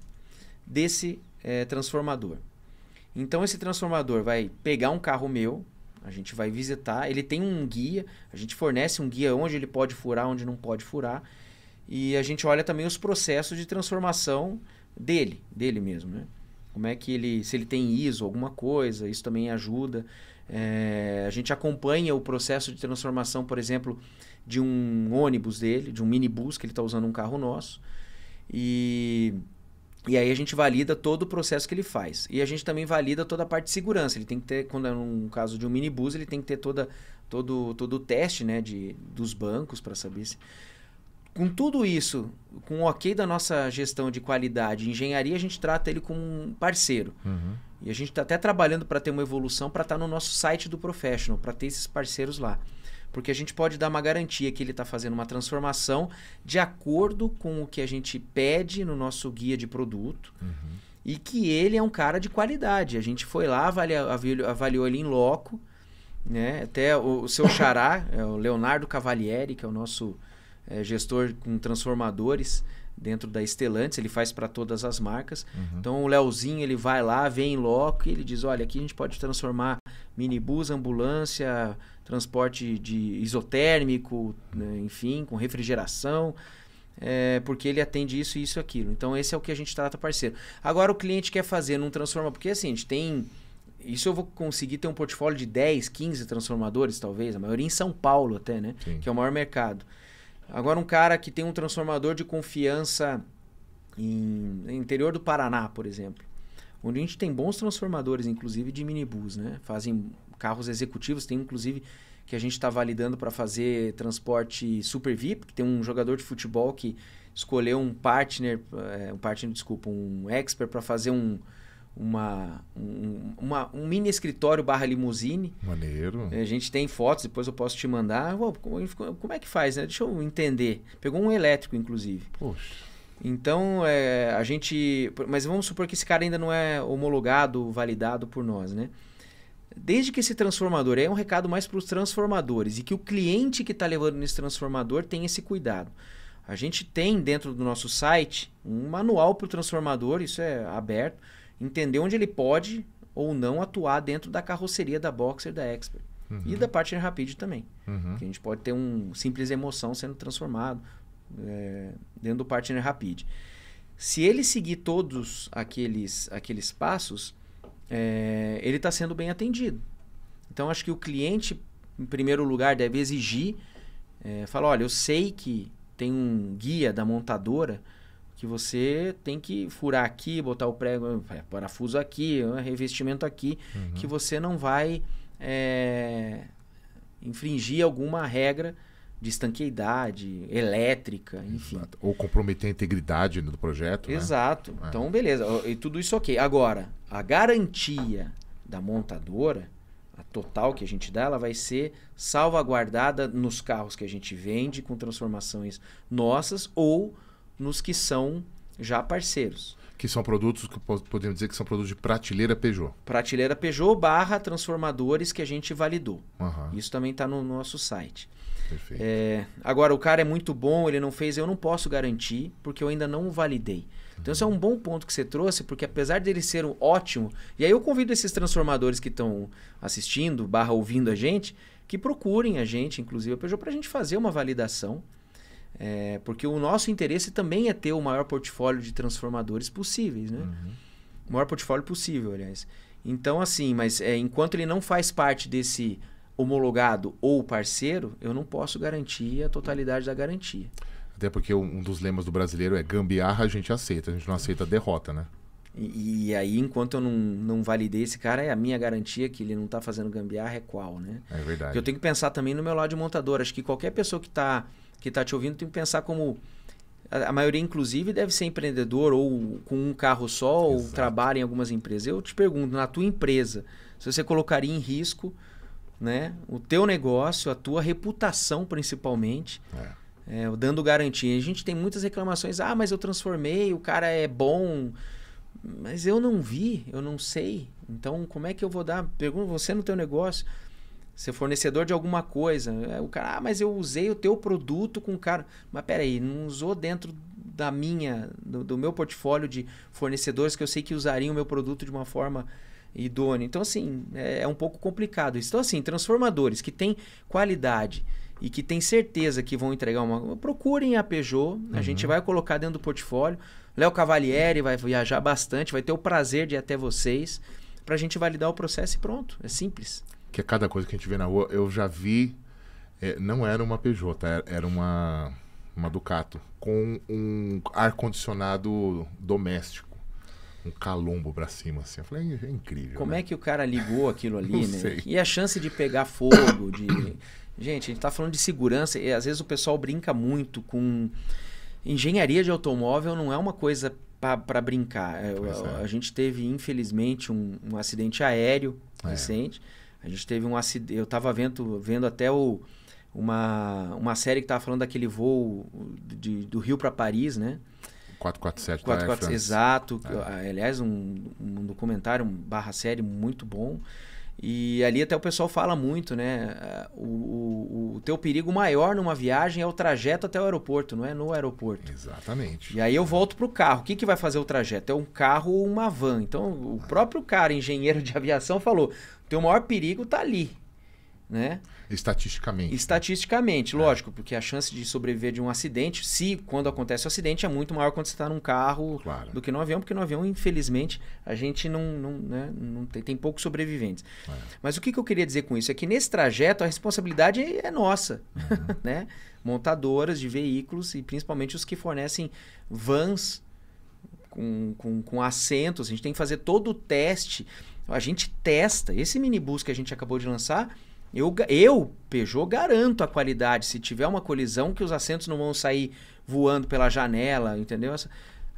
desse é, transformador. Então esse transformador vai pegar um carro meu, a gente vai visitar, ele tem um guia, a gente fornece um guia onde ele pode furar, onde não pode furar, e a gente olha também os processos de transformação dele, dele mesmo, né? como é que ele, se ele tem ISO, alguma coisa, isso também ajuda. É, a gente acompanha o processo de transformação, por exemplo, de um ônibus dele, de um minibus que ele está usando um carro nosso. E, e aí a gente valida todo o processo que ele faz. E a gente também valida toda a parte de segurança. Ele tem que ter, quando é um caso de um minibus, ele tem que ter toda, todo, todo o teste né, de, dos bancos para saber se com tudo isso, com o ok da nossa gestão de qualidade, engenharia, a gente trata ele como um parceiro. Uhum. E a gente está até trabalhando para ter uma evolução para estar tá no nosso site do Professional, para ter esses parceiros lá. Porque a gente pode dar uma garantia que ele está fazendo uma transformação de acordo com o que a gente pede no nosso guia de produto. Uhum. E que ele é um cara de qualidade. A gente foi lá, avaliou, avaliou ele em loco. Né? Até o, o seu xará, é o Leonardo Cavalieri, que é o nosso é, gestor com transformadores dentro da Estelantes, ele faz para todas as marcas. Uhum. Então o Leozinho ele vai lá, vem em loco e ele diz: olha, aqui a gente pode transformar minibus, ambulância, transporte de isotérmico, né, enfim, com refrigeração. É, porque ele atende isso, isso e aquilo. Então, esse é o que a gente trata parceiro. Agora, o cliente quer fazer num transforma, porque assim, a gente tem. Isso eu vou conseguir ter um portfólio de 10, 15 transformadores, talvez, a maioria em São Paulo até, né? Sim. Que é o maior mercado. Agora, um cara que tem um transformador de confiança em interior do Paraná, por exemplo, onde a gente tem bons transformadores, inclusive de minibus, né? Fazem carros executivos, tem inclusive que a gente está validando para fazer transporte super VIP, que tem um jogador de futebol que escolheu um partner, eh, um partner, desculpa, um expert para fazer um, uma, um, uma, um mini escritório barra limusine. Maneiro. A gente tem fotos, depois eu posso te mandar. como é que faz, né? Deixa eu entender. Pegou um elétrico, inclusive. Poxa. Então, é, a gente. Mas vamos supor que esse cara ainda não é homologado, validado por nós, né? Desde que esse transformador é um recado mais para os transformadores e que o cliente que está levando nesse transformador tem esse cuidado. A gente tem dentro do nosso site um manual para o transformador, isso é aberto entender onde ele pode ou não atuar dentro da carroceria da Boxer, da Expert. Uhum. E da Partner Rapid também. Uhum. Que a gente pode ter um simples emoção sendo transformado é, dentro do Partner Rapid. Se ele seguir todos aqueles, aqueles passos, é, ele está sendo bem atendido. Então, acho que o cliente, em primeiro lugar, deve exigir, é, falar, olha, eu sei que tem um guia da montadora que você tem que furar aqui, botar o prego, é, parafuso aqui, é, revestimento aqui, uhum. que você não vai é, infringir alguma regra de estanqueidade, elétrica, enfim. Exato. Ou comprometer a integridade do projeto. Né? Exato. Né? Então, beleza. E tudo isso ok. Agora, a garantia da montadora, a total que a gente dá, ela vai ser salvaguardada nos carros que a gente vende com transformações nossas ou nos que são já parceiros. Que são produtos que podemos dizer que são produtos de prateleira Peugeot. Prateleira Peugeot barra transformadores que a gente validou. Uhum. Isso também está no nosso site. Perfeito. É, agora, o cara é muito bom, ele não fez, eu não posso garantir, porque eu ainda não o validei. Então, isso é um bom ponto que você trouxe, porque apesar dele ser um ótimo, e aí eu convido esses transformadores que estão assistindo, barra ouvindo a gente, que procurem a gente, inclusive a Peugeot, para a gente fazer uma validação. É, porque o nosso interesse também é ter o maior portfólio de transformadores possíveis, né? Uhum. O maior portfólio possível, aliás. Então, assim, mas é, enquanto ele não faz parte desse homologado ou parceiro, eu não posso garantir a totalidade da garantia. Até porque um dos lemas do brasileiro é gambiarra a gente aceita, a gente não aceita derrota, né? E, e, aí, enquanto eu não, não validei esse cara, é a minha garantia que ele não está fazendo gambiarra é qual, né? É verdade. Porque eu tenho que pensar também no meu lado de montador. Acho que qualquer pessoa que está que está te ouvindo tem que pensar como a maioria, inclusive, deve ser empreendedor ou com um carro só, Exato. ou trabalha em algumas empresas. Eu te pergunto, na tua empresa, se você colocaria em risco né, o teu negócio, a tua reputação principalmente, é. É, dando garantia. A gente tem muitas reclamações, ah, mas eu transformei, o cara é bom, mas eu não vi, eu não sei. Então, como é que eu vou dar? Pergunto você no teu negócio, Ser é fornecedor de alguma coisa. É, o cara, ah, mas eu usei o teu produto com cara. Mas peraí, não usou dentro da minha, do, do meu portfólio de fornecedores que eu sei que usariam o meu produto de uma forma idônea. Então, assim, é, é um pouco complicado isso. Então, assim, transformadores que têm qualidade e que têm certeza que vão entregar uma. Procurem a Peugeot, uhum. a gente uhum. vai colocar dentro do portfólio. Léo Cavalieri vai viajar bastante, vai ter o prazer de ir até vocês para a gente validar o processo e pronto. É simples que é cada coisa que a gente vê na rua. Eu já vi, é, não era uma Peugeot, tá? era uma, uma Ducato, com um ar-condicionado doméstico. Um calombo pra cima, assim. Eu falei, é incrível. Como né? é que o cara ligou aquilo ali, né? Sei. E a chance de pegar fogo, de. Gente, a gente tá falando de segurança e às vezes o pessoal brinca muito com. Engenharia de automóvel não é uma coisa para brincar. é. A é. gente teve, infelizmente, um, um acidente aéreo é. recente. A gente teve um acidente. Eu estava vendo, vendo até o, uma, uma série que estava falando daquele voo de, do Rio para Paris, né? 447 447, exato. É. Aliás, um, um documentário, um barra série muito bom. E ali até o pessoal fala muito, né? É, o, o, o, teu perigo maior numa viagem é o trajeto até o aeroporto, não é no aeroporto. Exatamente. E aí eu volto pro carro. O que, que vai fazer o trajeto? É um carro ou uma van. Então, o próprio cara, engenheiro de aviação, falou: teu maior perigo tá ali né? Estatisticamente. Né? Estatisticamente, né? lógico, porque a chance de sobreviver de um acidente, se quando acontece o um acidente, é muito maior quando você está num carro claro. do que no avião, porque no avião, infelizmente, a gente não, não, né, não tem, tem poucos sobreviventes. É. Mas o que, que, eu queria dizer com isso é que nesse trajeto a responsabilidade é nossa, uhum. né? Montadoras de veículos e principalmente os que fornecem vans com, com, com assentos. A gente tem que fazer todo o teste. A gente testa. Esse minibus que a gente acabou de lançar eu, eu, Peugeot, garanto a qualidade. Se tiver uma colisão, que os assentos não vão sair voando pela janela, entendeu?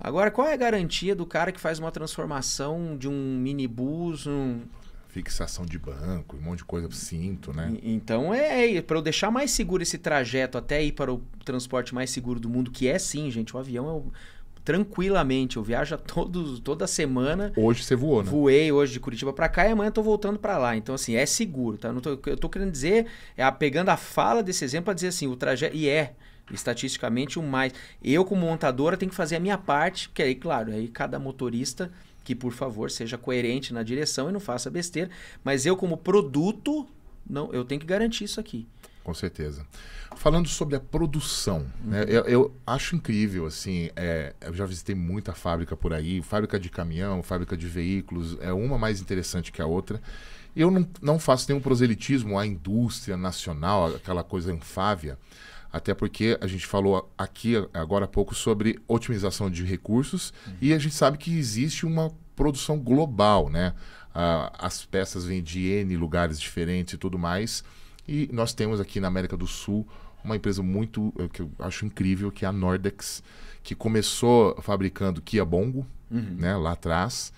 Agora, qual é a garantia do cara que faz uma transformação de um minibus num. Fixação de banco, um monte de coisa, cinto, né? Então é, é, é para eu deixar mais seguro esse trajeto até ir para o transporte mais seguro do mundo, que é sim, gente. O avião é o tranquilamente. Eu viajo todos, toda semana. Hoje você voou, né? Voei hoje de Curitiba para cá e amanhã tô voltando para lá. Então, assim, é seguro, tá? Não tô, eu tô querendo dizer, é, pegando a fala desse exemplo, a dizer assim, o trajeto. E é estatisticamente o mais. Eu, como montadora, tenho que fazer a minha parte, que aí, claro, aí cada motorista que, por favor, seja coerente na direção e não faça besteira. Mas eu, como produto, não, eu tenho que garantir isso aqui. Com certeza falando sobre a produção, né? eu, eu, acho incrível, assim, é, eu já visitei muita fábrica por aí, fábrica de caminhão, fábrica de veículos, é uma mais interessante que a outra. Eu não, não faço nenhum proselitismo à indústria nacional, aquela coisa enfávia, até porque a gente falou aqui agora há pouco sobre otimização de recursos uhum. e a gente sabe que existe uma produção global, né? as peças vêm de N lugares diferentes e tudo mais. E nós temos aqui na América do Sul uma empresa muito eh, que eu acho incrível, que é a Nordex, que começou fabricando Kia Bongo, uhum. né, lá atrás.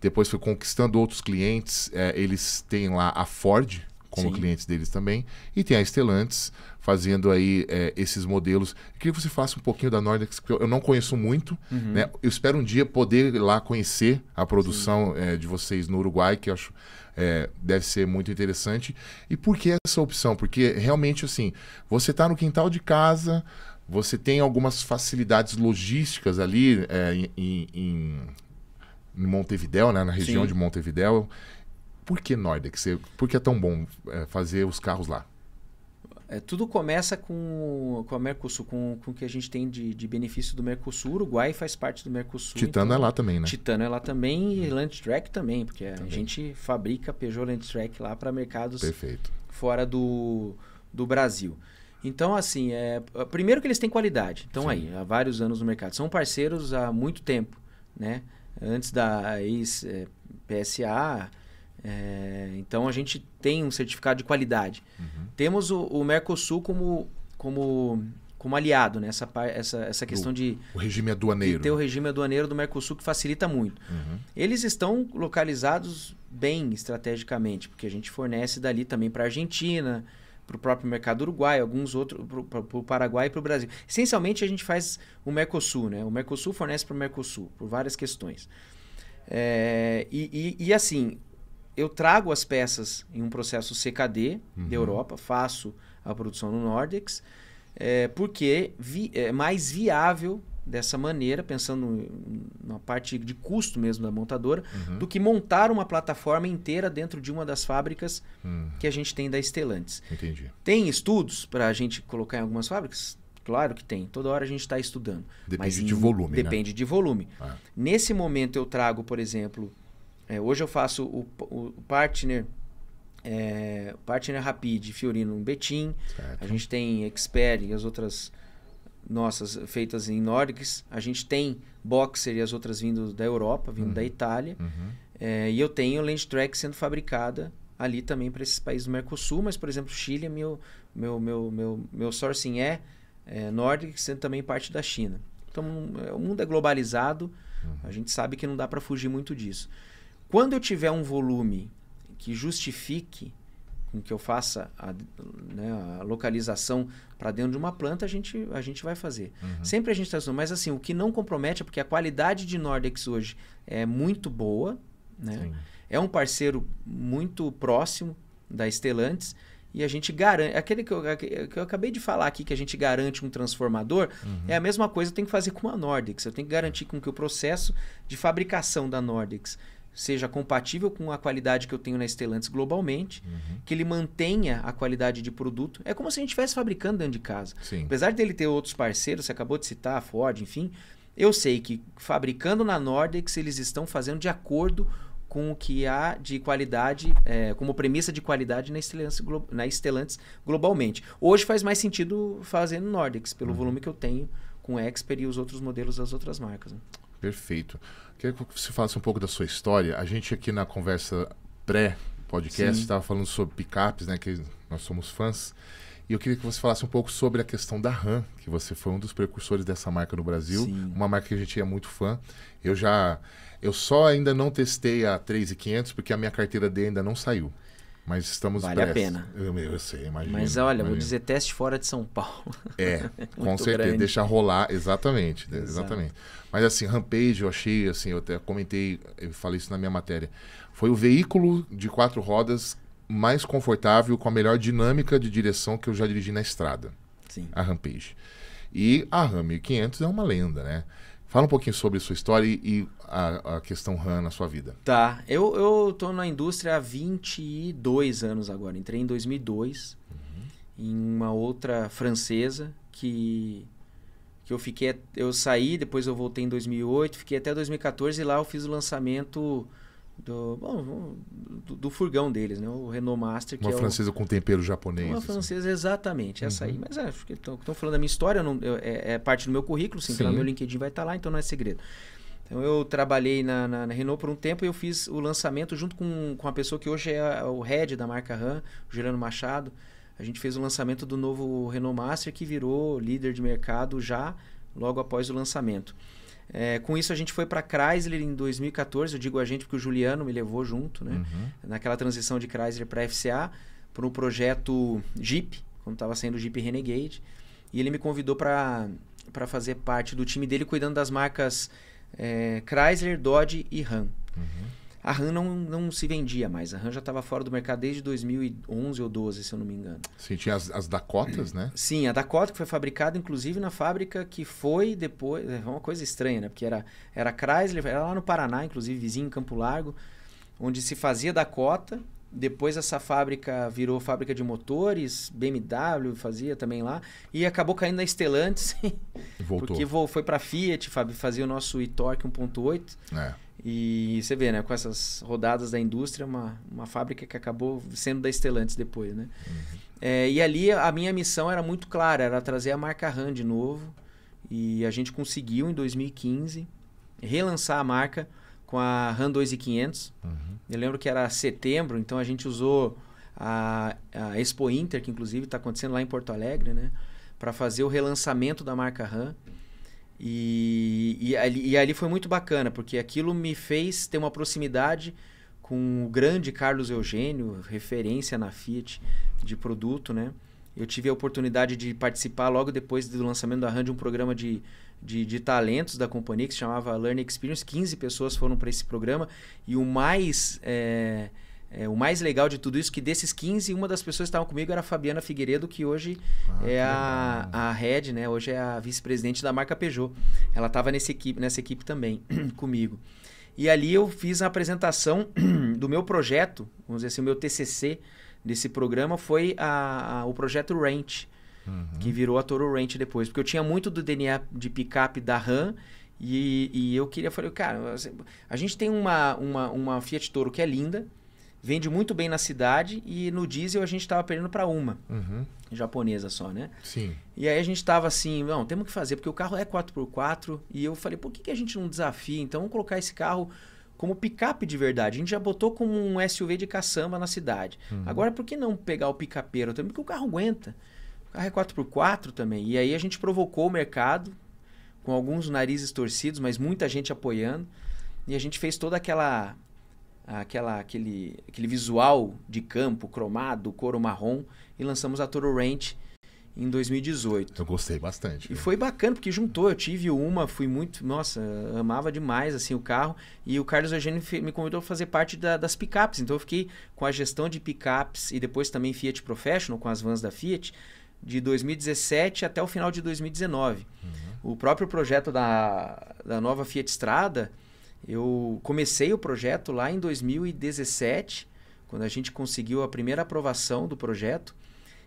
Depois foi conquistando outros clientes. É, eles têm lá a Ford, como Sim. clientes deles também. E tem a Stellantis fazendo aí é, esses modelos. Eu queria que você faça um pouquinho da Nordex, que eu não conheço muito. Uhum. Né? Eu espero um dia poder ir lá conhecer a produção é, de vocês no Uruguai, que eu acho é, deve ser muito interessante. E por que essa opção? Porque realmente, assim, você está no quintal de casa, você tem algumas facilidades logísticas ali é, em, em, em Montevidéu, né? na região Sim. de Montevidéu. Por que Nordex? Por que é tão bom é, fazer os carros lá? É, tudo começa com, com a Mercosul, com, com o que a gente tem de, de benefício do Mercosul. Uruguai faz parte do Mercosul. Titano então, é lá também, né? Titano é lá também hum. e uhum. Landtrek também, porque também. a gente fabrica Peugeot Landtrek lá para mercados Perfeito. fora do, do Brasil. Então, assim, é, primeiro que eles têm qualidade. Então, aí, há vários anos no mercado. São parceiros há muito tempo, né? Antes da ex-PSA, é, é, então a gente tem um certificado de qualidade. Uhum. Temos o, o, Mercosul como, como, como aliado, né? essa, essa, essa questão o, de. O regime aduaneiro. ter o né? regime aduaneiro do Mercosul que facilita muito. Uhum. Eles estão localizados bem estrategicamente, porque a gente fornece dali também para a Argentina, para o próprio mercado uruguai, alguns outros, para o Paraguai e para o Brasil. Essencialmente a gente faz o Mercosul, né? O Mercosul fornece para o Mercosul, por várias questões. É, e, e, e assim, eu trago as peças em um processo CKD uhum. da Europa, faço a produção no Nordex, é, porque vi, é mais viável dessa maneira, pensando na parte de custo mesmo da montadora, uhum. do que montar uma plataforma inteira dentro de uma das fábricas uhum. que a gente tem da Stellantis. Entendi. Tem estudos para a gente colocar em algumas fábricas? Claro que tem. Toda hora a gente está estudando. Depende em, de volume. Né? Depende né? de volume. Ah. Nesse momento eu trago, por exemplo, é, hoje eu faço o, o partner é, Partner Rapid, Fiorino Betim. Certo. A gente tem Expert e as outras nossas feitas em Nordics. A gente tem Boxer e as outras vindo da Europa, vindo uhum. da Itália. Uhum. É, e eu tenho Land Track sendo fabricada ali também para esses países do Mercosul, mas, por exemplo, Chile, meu, meu, meu, meu, meu sourcing é, é Nordics, sendo também parte da China. Então, é, o mundo é globalizado, uhum. a gente sabe que não dá para fugir muito disso. Quando eu tiver um volume que justifique com que eu faça a, né, a localização para dentro de uma planta, a gente, a gente vai fazer. Uhum. Sempre a gente está mas assim, o que não compromete é porque a qualidade de Nordex hoje é muito boa, né? Sim. É um parceiro muito próximo da Estelantes e a gente garante. É aquele que eu, é que eu acabei de falar aqui, que a gente garante um transformador, uhum. é a mesma coisa que eu tenho que fazer com a Nordex. Eu tenho que garantir com que o processo de fabricação da Nordex seja compatível com a qualidade que eu tenho na Stellantis globalmente, uhum. que ele mantenha a qualidade de produto. É como se a gente estivesse fabricando dentro de casa. Sim. Apesar dele ter outros parceiros, você acabou de citar a Ford, enfim, eu sei que fabricando na Nordex eles estão fazendo de acordo com o que há de qualidade, é, como premissa de qualidade na Stellantis, glo na Stellantis globalmente. Hoje faz mais sentido fazer no Nordex, pelo uhum. volume que eu tenho com Expert e os outros modelos das outras marcas. Né? Perfeito. Quero que você falasse um pouco da sua história. A gente aqui na conversa pré-podcast estava falando sobre picapes, né? Que nós somos fãs. E eu queria que você falasse um pouco sobre a questão da RAM, que você foi um dos precursores dessa marca no Brasil, Sim. uma marca que a gente é muito fã. Eu já eu só ainda não testei a 3500 porque a minha carteira D ainda não saiu. Mas estamos Vale prestes. a pena. Eu, eu sei, imagino. Mas olha, imagino. vou dizer teste fora de São Paulo. É, com certeza. Grande. Deixa rolar, exatamente. Né, exatamente. Mas assim, Rampage, eu achei, assim, eu até comentei, eu falei isso na minha matéria. Foi o veículo de quatro rodas mais confortável, com a melhor dinâmica de direção que eu já dirigi na estrada. Sim. A Rampage. E a Ram 1500 é uma lenda, né? Fala um pouquinho sobre sua história e, e a, a, questão RAM na sua vida. Tá. Eu, eu tô na indústria há 22 anos agora. Entrei em 2002 uhum. em uma outra francesa que, que eu fiquei... Eu saí, depois eu voltei em 2008, fiquei até 2014 e lá eu fiz o lançamento do, bom, do, do, furgão deles, né? O Renault Master. uma é francesa o, com tempero japonês. Uma assim. francesa, exatamente, essa uhum. aí. Mas é, acho que estão falando da minha história, não, eu, é, é, parte do meu currículo, sim, sim. meu LinkedIn vai estar tá lá, então não é segredo. Então eu trabalhei na, na, na, Renault por um tempo e eu fiz o lançamento junto com, com a pessoa que hoje é o head da marca RAM, o Juliano Machado. A gente fez o lançamento do novo Renault Master que virou líder de mercado já logo após o lançamento. É, com isso a gente foi para Chrysler em 2014. Eu digo a gente porque o Juliano me levou junto, né? Uhum. Naquela transição de Chrysler para FCA, para o projeto Jeep, quando estava saindo o Jeep Renegade. E ele me convidou para para fazer parte do time dele cuidando das marcas é, Chrysler, Dodge e Ram. Uhum. A RAM não, não se vendia mais. A RAM já estava fora do mercado desde 2011 ou 12, se eu não me engano. Sim, tinha as, as Dakotas, né? Sim, a Dakota que foi fabricada, inclusive, na fábrica que foi depois... É uma coisa estranha, né? Porque era, era Chrysler, era lá no Paraná, inclusive, vizinho em Campo Largo, onde se fazia Dakota... Depois essa fábrica virou fábrica de motores, BMW fazia também lá, e acabou caindo na Stellantis, voltou porque foi para Fiat, fazia o nosso e-Torque 1.8. É. E você vê, né, com essas rodadas da indústria, uma, uma fábrica que acabou sendo da Stellantis depois, né? Uhum. É, e ali a minha missão era muito clara, era trazer a marca RAM de novo. E a gente conseguiu em 2015 relançar a marca com a RAM 2500. Uhum. Eu lembro que era setembro, então a gente usou a, a Expo Inter, que inclusive está acontecendo lá em Porto Alegre, né? Para fazer o relançamento da marca RAM. E, e, ali, e ali foi muito bacana, porque aquilo me fez ter uma proximidade com o grande Carlos Eugênio, referência na Fiat de produto, né? Eu tive a oportunidade de participar logo depois do lançamento da RAM de um programa de, de, de, talentos da companhia que se chamava Learning Experience. 15 pessoas foram para esse programa e o mais é, é, o mais legal de tudo isso que desses 15, uma das pessoas que estavam comigo era a Fabiana Figueiredo, que hoje ah, é que a, a head, né? Hoje é a vice-presidente da marca Peugeot. Ela estava nessa equipe, nessa equipe também comigo. E ali eu fiz a apresentação do meu projeto, vamos dizer assim, o meu TCC desse programa foi a, a o projeto Ranch, uhum. que virou a Toro Ranch depois, porque eu tinha muito do DNA de picape da Ram e, e eu queria, falei, cara, a gente tem uma, uma, uma Fiat Toro que é linda, vende muito bem na cidade e no diesel a gente estava perdendo para uma. Uhum. Japonesa só, né? Sim. E aí a gente estava assim, não, temos que fazer, porque o carro é 4x4 e eu falei, por que, que a gente não desafia? Então vamos colocar esse carro como picape de verdade. A gente já botou como um SUV de caçamba na cidade. Uhum. Agora, por que não pegar o picapeiro também? Porque o carro aguenta. O carro é 4x4 também. E aí a gente provocou o mercado, com alguns narizes torcidos, mas muita gente apoiando. E a gente fez toda aquela aquela, aquele, aquele visual de campo cromado, couro marrom, e lançamos a Toro Ranch em 2018. Eu gostei bastante. E foi bacana, porque juntou. Eu tive uma, fui muito. Nossa, amava demais assim o carro. E o Carlos Eugênio me convidou a fazer parte da, das picapes. Então eu fiquei com a gestão de picapes e depois também Fiat Professional, com as vans da Fiat, de 2017 até o final de 2019. Uhum. O próprio projeto da, da nova Fiat Strada eu comecei o projeto lá em 2017, quando a gente conseguiu a primeira aprovação do projeto.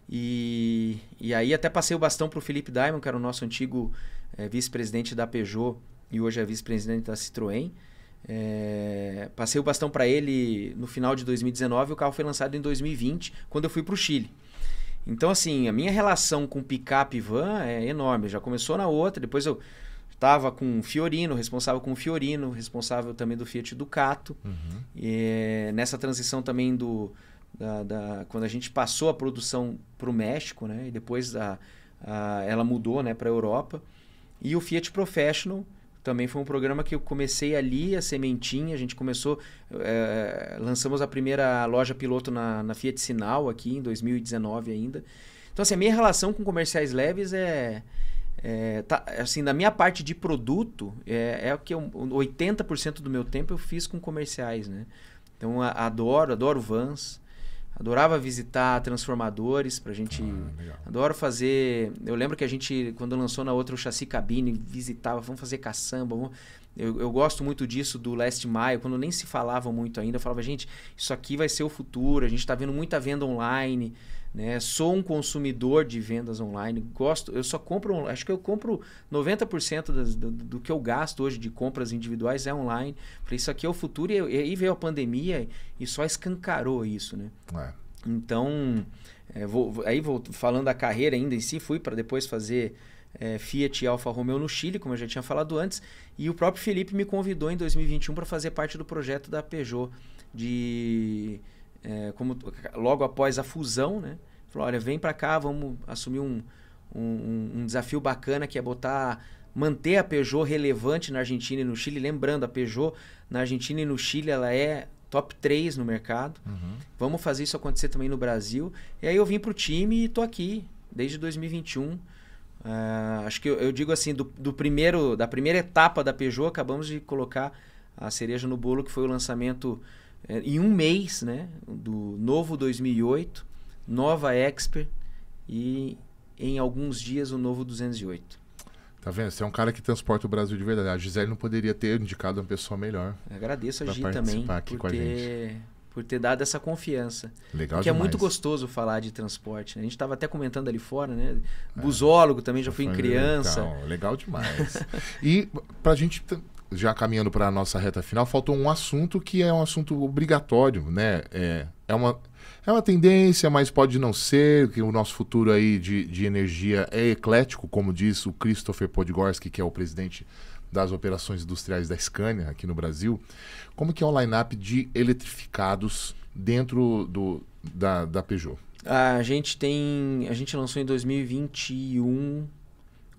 E, e aí até passei o bastão para o Felipe Diamond, que era o nosso antigo é, vice-presidente da Peugeot e hoje é vice-presidente da Citroën. É, passei o bastão para ele no final de 2019 e o carro foi lançado em 2020, quando eu fui para o Chile. Então, assim, a minha relação com picape e van é enorme. Já começou na outra, depois eu estava com o Fiorino, responsável com o Fiorino, responsável também do Fiat Ducato. Uhum. E, eh, nessa transição também do da, da, quando a gente passou a produção para o México, né? E depois a, a ela mudou, né, para a Europa. E o Fiat Professional também foi um programa que eu comecei ali a sementinha. A gente começou, é, lançamos a primeira loja piloto na, na Fiat Sinal aqui em 2019 ainda. Então assim, a minha relação com comerciais leves é é, tá, assim, da minha parte de produto, é, é o que eu, 80% do meu tempo eu fiz com comerciais, né? Então, a, adoro, adoro Vans. Adorava visitar transformadores pra gente. Ah, adoro fazer. Eu lembro que a gente, quando lançou na outra o chassi cabine, visitava, vamos fazer caçamba. Vamos... Eu, eu, gosto muito disso do Last Mile, quando nem se falava muito ainda. Eu falava, gente, isso aqui vai ser o futuro. A gente está vendo muita venda online. Né? Sou um consumidor de vendas online, gosto, eu só compro, acho que eu compro 90% das, do, do, que eu gasto hoje de compras individuais é online. Falei, isso aqui é o futuro e, aí veio a pandemia e só escancarou isso, né? É. Então, é, vou, aí vou falando da carreira ainda em si, fui para depois fazer é, Fiat e Alfa Romeo no Chile, como eu já tinha falado antes, e o próprio Felipe me convidou em 2021 para fazer parte do projeto da Peugeot de é, como logo após a fusão, né? Falou, olha, vem para cá, vamos assumir um, um, um, desafio bacana que é botar manter a Peugeot relevante na Argentina e no Chile. Lembrando, a Peugeot na Argentina e no Chile ela é top 3 no mercado. Uhum. Vamos fazer isso acontecer também no Brasil. E aí eu vim para o time e tô aqui desde 2021. Uh, é, acho que eu, eu digo assim, do, do, primeiro, da primeira etapa da Peugeot, acabamos de colocar a cereja no bolo, que foi o lançamento é, em um mês, né? Do novo 2008, nova Expert e em alguns dias o novo 208. Tá vendo? Você é um cara que transporta o Brasil de verdade. A Gisele não poderia ter indicado uma pessoa melhor. agradeço a Gi também por ter, por ter dado essa confiança. Legal Porque é muito gostoso falar de transporte. Né? A gente estava até comentando ali fora, né? É. Busólogo é, também, já fui em criança. Legal, legal demais. e para a gente já caminhando para a nossa reta final, faltou um assunto que é um assunto obrigatório, né? É, é, uma, é uma tendência, mas pode não ser, que o nosso futuro aí de, de energia é eclético, como diz o Christopher Podgorski, que é o presidente das operações industriais da Scania aqui no Brasil. Como que é o line-up de eletrificados dentro do, da, da Peugeot? A gente tem. A gente lançou em 2021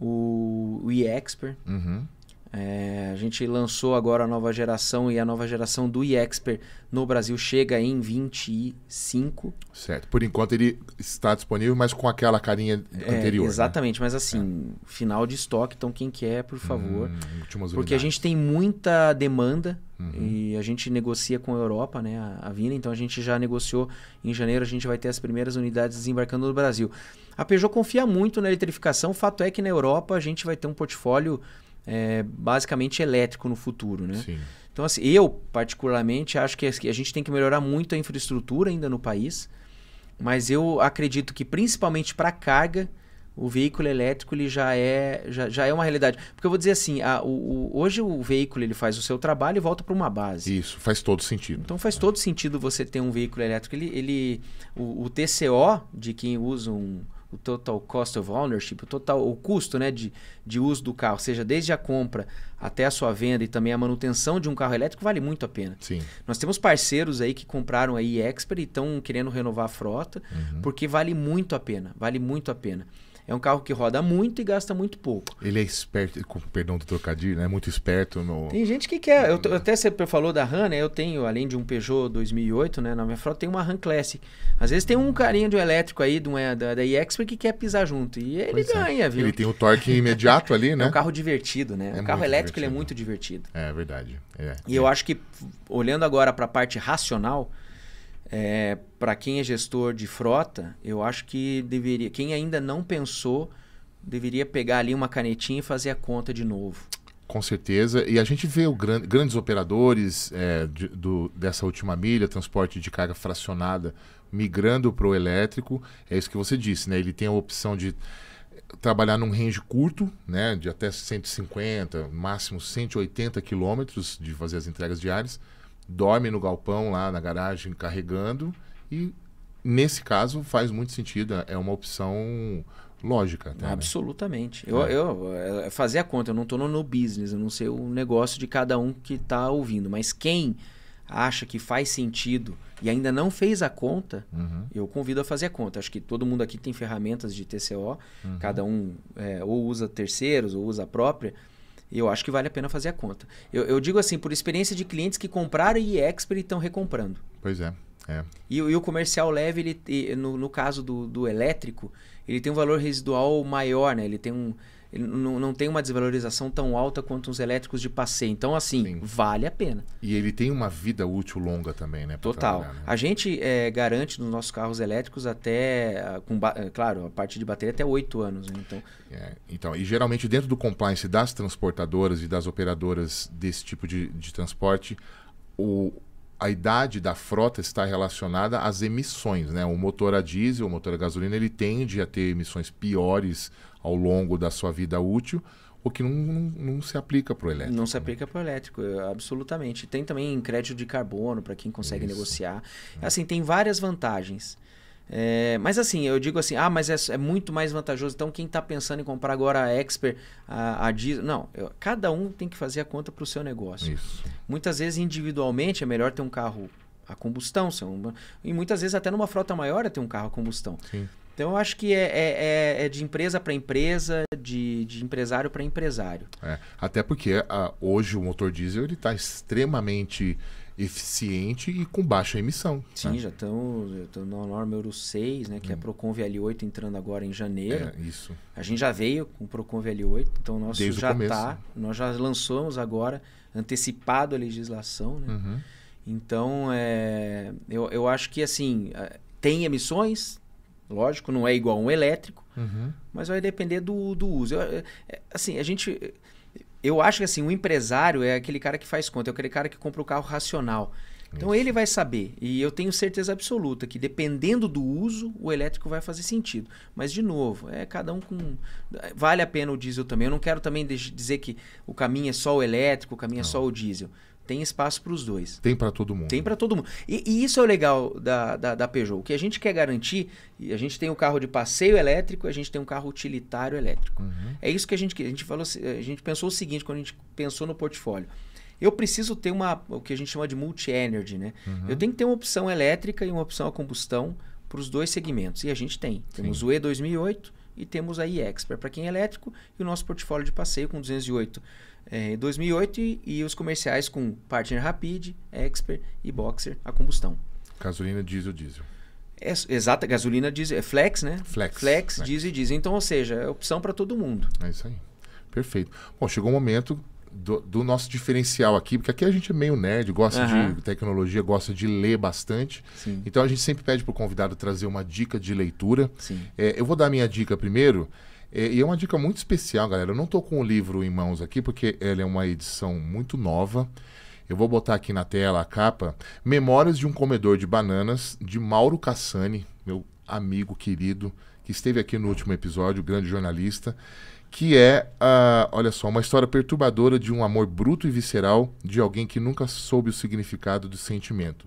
o, o e-Expert. Uhum. É, a gente lançou agora a nova geração e a nova geração do iExpert no Brasil chega em 25. Certo. Por enquanto ele está disponível, mas com aquela carinha é, anterior. Né? Exatamente, né? mas é. assim, é. final de estoque, então quem quer, por favor. Hum, porque a gente tem muita demanda uhum. e a gente negocia com a Europa, né? A, a Vina, então a gente já negociou em janeiro, a gente vai ter as primeiras unidades desembarcando no Brasil. A Peugeot confia muito na eletrificação, o fato é que na Europa a gente vai ter um portfólio é, basicamente elétrico no futuro, né? Sim. Então, assim, eu particularmente acho que a gente tem que melhorar muito a infraestrutura ainda no país, mas eu acredito que principalmente para carga, o veículo elétrico ele já é já, já é uma realidade. Porque eu vou dizer assim, a, o, o, hoje o veículo ele faz o seu trabalho e volta para uma base. Isso, faz todo sentido. Então faz é. todo sentido você ter um veículo elétrico. Ele, ele o, o TCO de quem usa um, o total cost of ownership, o total o custo né, de, de uso do carro, seja desde a compra até a sua venda e também a manutenção de um carro elétrico, vale muito a pena. Sim. Nós temos parceiros aí que compraram a e-Expert e estão querendo renovar a frota, uhum. porque vale muito a pena, vale muito a pena. É um carro que roda muito e gasta muito pouco. Ele é esperto, com perdão do trocadilho, né? Muito esperto no. Tem gente que quer. Eu, até você falou da RAM, né? Eu tenho, além de um Peugeot 2008, né? Na minha frota tem uma RAM Classic. Às vezes tem um carinha de um elétrico aí, de uma, é, da, da que quer pisar junto. E ele pois é. ganha, é. viu? Ele tem o torque imediato ali, né? É um né? carro divertido, né? É um carro elétrico divertido. ele é muito divertido. É verdade. É. E eu acho que, olhando agora para a parte racional, é, para quem é gestor de frota, eu acho que deveria. Quem ainda não pensou, deveria pegar ali uma canetinha e fazer a conta de novo. Com certeza. E a gente vê o gran, grandes operadores é, de, do, dessa última milha, transporte de carga fracionada, migrando para o elétrico. É isso que você disse, né? Ele tem a opção de trabalhar num range curto, né? De até 150, máximo 180 quilômetros de fazer as entregas diárias dorme no galpão lá na garagem carregando e nesse caso faz muito sentido, é uma opção lógica. Até, né? Absolutamente. Né? Eu, é. eu, é, é fazer a conta, eu não estou no business, eu não sei o negócio de cada um que está ouvindo, mas quem acha que faz sentido e ainda não fez a conta, uhum. eu convido a fazer a conta. Acho que todo mundo aqui tem ferramentas de TCO, uhum. cada um é, ou usa terceiros ou usa a própria. Eu acho que vale a pena fazer a conta. Eu, eu digo assim, por experiência de clientes que compraram e expert e estão recomprando. Pois é. é. E, e, o comercial leve, ele, no, no caso do, do elétrico, ele tem um valor residual maior, né? Ele tem um ele não, não tem uma desvalorização tão alta quanto os elétricos de passeio. Então, assim, Sim. vale a pena. E ele tem uma vida útil longa também, né? Total. Né? A gente é, garante nos nossos carros elétricos até, ah, com, é, claro, a parte de bateria até 8 anos. Né? Então... É, então, e geralmente dentro do compliance das transportadoras e das operadoras desse tipo de, de transporte, o, a idade da frota está relacionada às emissões, né? O motor a diesel, o motor a gasolina, ele tende a ter emissões piores ao longo da sua vida útil, o que não, não, não se aplica para o elétrico. Não se né? aplica para o elétrico, absolutamente. Tem também crédito de carbono para quem consegue Isso. negociar. É. Assim, tem várias vantagens. É, mas assim, eu digo assim, ah, mas é, é muito mais vantajoso. Então, quem está pensando em comprar agora a Expert, a, a Não, eu, cada um tem que fazer a conta para o seu negócio. Isso. Muitas vezes, individualmente, é melhor ter um carro a combustão. e muitas vezes, até numa frota maior, é ter um carro a combustão. Sim. Então eu acho que é, é, é, é de empresa para empresa, de, de empresário para empresário. É, até porque a, ah, hoje o motor diesel está extremamente eficiente e com baixa emissão. Né? Sim, né? já estamos na norma Euro 6, né, que hum. é a hum. Procon vl 8 entrando agora em janeiro. É, isso. A gente já veio com o Procon vl 8 então o nosso Desde já está. Nós já lançamos agora, antecipado a legislação. Né? Uhum. Então, é, eu, eu acho que assim, eh, tem emissões, Lógico, não é igual um elétrico, uhum. mas vai depender do, do uso. Eu, é, assim, a gente. Eu acho que assim, o empresário é aquele cara que faz conta, é aquele cara que compra o carro racional. Então Isso. ele vai saber, e eu tenho certeza absoluta que dependendo do uso, o elétrico vai fazer sentido. Mas de novo, é cada um com vale a pena o diesel também. Eu não quero também dizer que o caminho é só o elétrico, o caminho é não. é só o diesel. Tem espaço para os dois. Tem para todo mundo. Tem para todo mundo. E, e, isso é o legal da, da, da Peugeot. O que a gente quer garantir, a gente tem o um carro de passeio elétrico, a gente tem um carro utilitário elétrico. Uhum. É isso que a gente quer. A gente, falou, a gente pensou o seguinte quando a gente pensou no portfólio. Eu preciso ter uma, o que a gente chama de multi-energy, né? Uhum. Eu tenho que ter uma opção elétrica e uma opção a combustão para os dois segmentos. E a gente tem. Temos Sim. o E2008 e temos a e para quem é elétrico e o nosso portfólio de passeio com 208 é, 2008 e, os comerciais com Partner Rapid, Expert e Boxer a combustão. Gasolina, diesel, diesel. É, exata, gasolina, diesel, é flex, né? Flex. Flex, flex. diesel e diesel. Então, ou seja, é opção para todo mundo. É isso aí. Perfeito. Bom, chegou o um momento do, do, nosso diferencial aqui, porque aqui a gente é meio nerd, gosta de tecnologia, gosta de ler bastante. Sim. Então a gente sempre pede para o convidado trazer uma dica de leitura. É, eu vou dar minha dica primeiro. É, e é uma dica muito especial, galera. Eu não estou com o livro em mãos aqui, porque ela é uma edição muito nova. Eu vou botar aqui na tela a capa. Memórias de um Comedor de Bananas, de Mauro Cassani, meu amigo querido, que esteve aqui no último episódio, grande jornalista, que é, uh, olha só, uma história perturbadora de um amor bruto e visceral de alguém que nunca soube o significado do sentimento.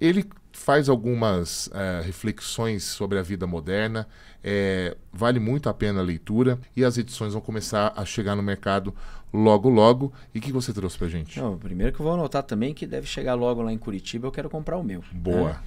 Ele faz algumas uh, reflexões sobre a vida moderna. É, vale muito a pena a leitura e as edições vão começar a chegar no mercado logo, logo. E o que você trouxe pra gente? Não, primeiro que eu vou anotar também que deve chegar logo lá em Curitiba, eu quero comprar o meu. Né? Boa. Né?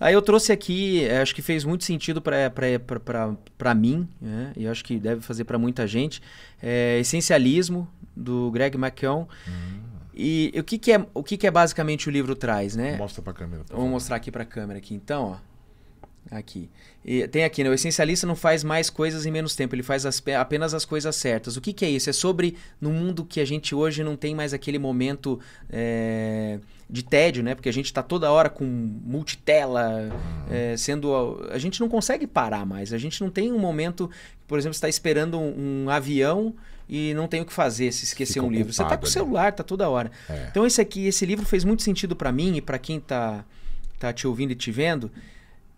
Aí eu trouxe aqui, eh, acho que fez muito sentido para mim, né? e acho que deve fazer para muita gente, é, Essencialismo, do Greg McKeown. Uhum. E o que, que é o que, que é basicamente o livro traz, né? Mostra para a câmera. Vou mostrar aqui para a câmera aqui. Então, ó aqui. E tem aqui, né? O essencialista não faz mais coisas em menos tempo, ele faz as, apenas as coisas certas. O que, que, é isso? É sobre no mundo que a gente hoje não tem mais aquele momento é, de tédio, né? Porque a gente está toda hora com multitela, é, sendo. A, a, gente não consegue parar mais. A gente não tem um momento, por exemplo, está esperando um, um avião e não tem o que fazer se esquecer Fica um livro. você tá com o celular, né? tá toda hora. É. Então esse aqui, esse livro fez muito sentido para mim e para quem tá tá te ouvindo e te vendo,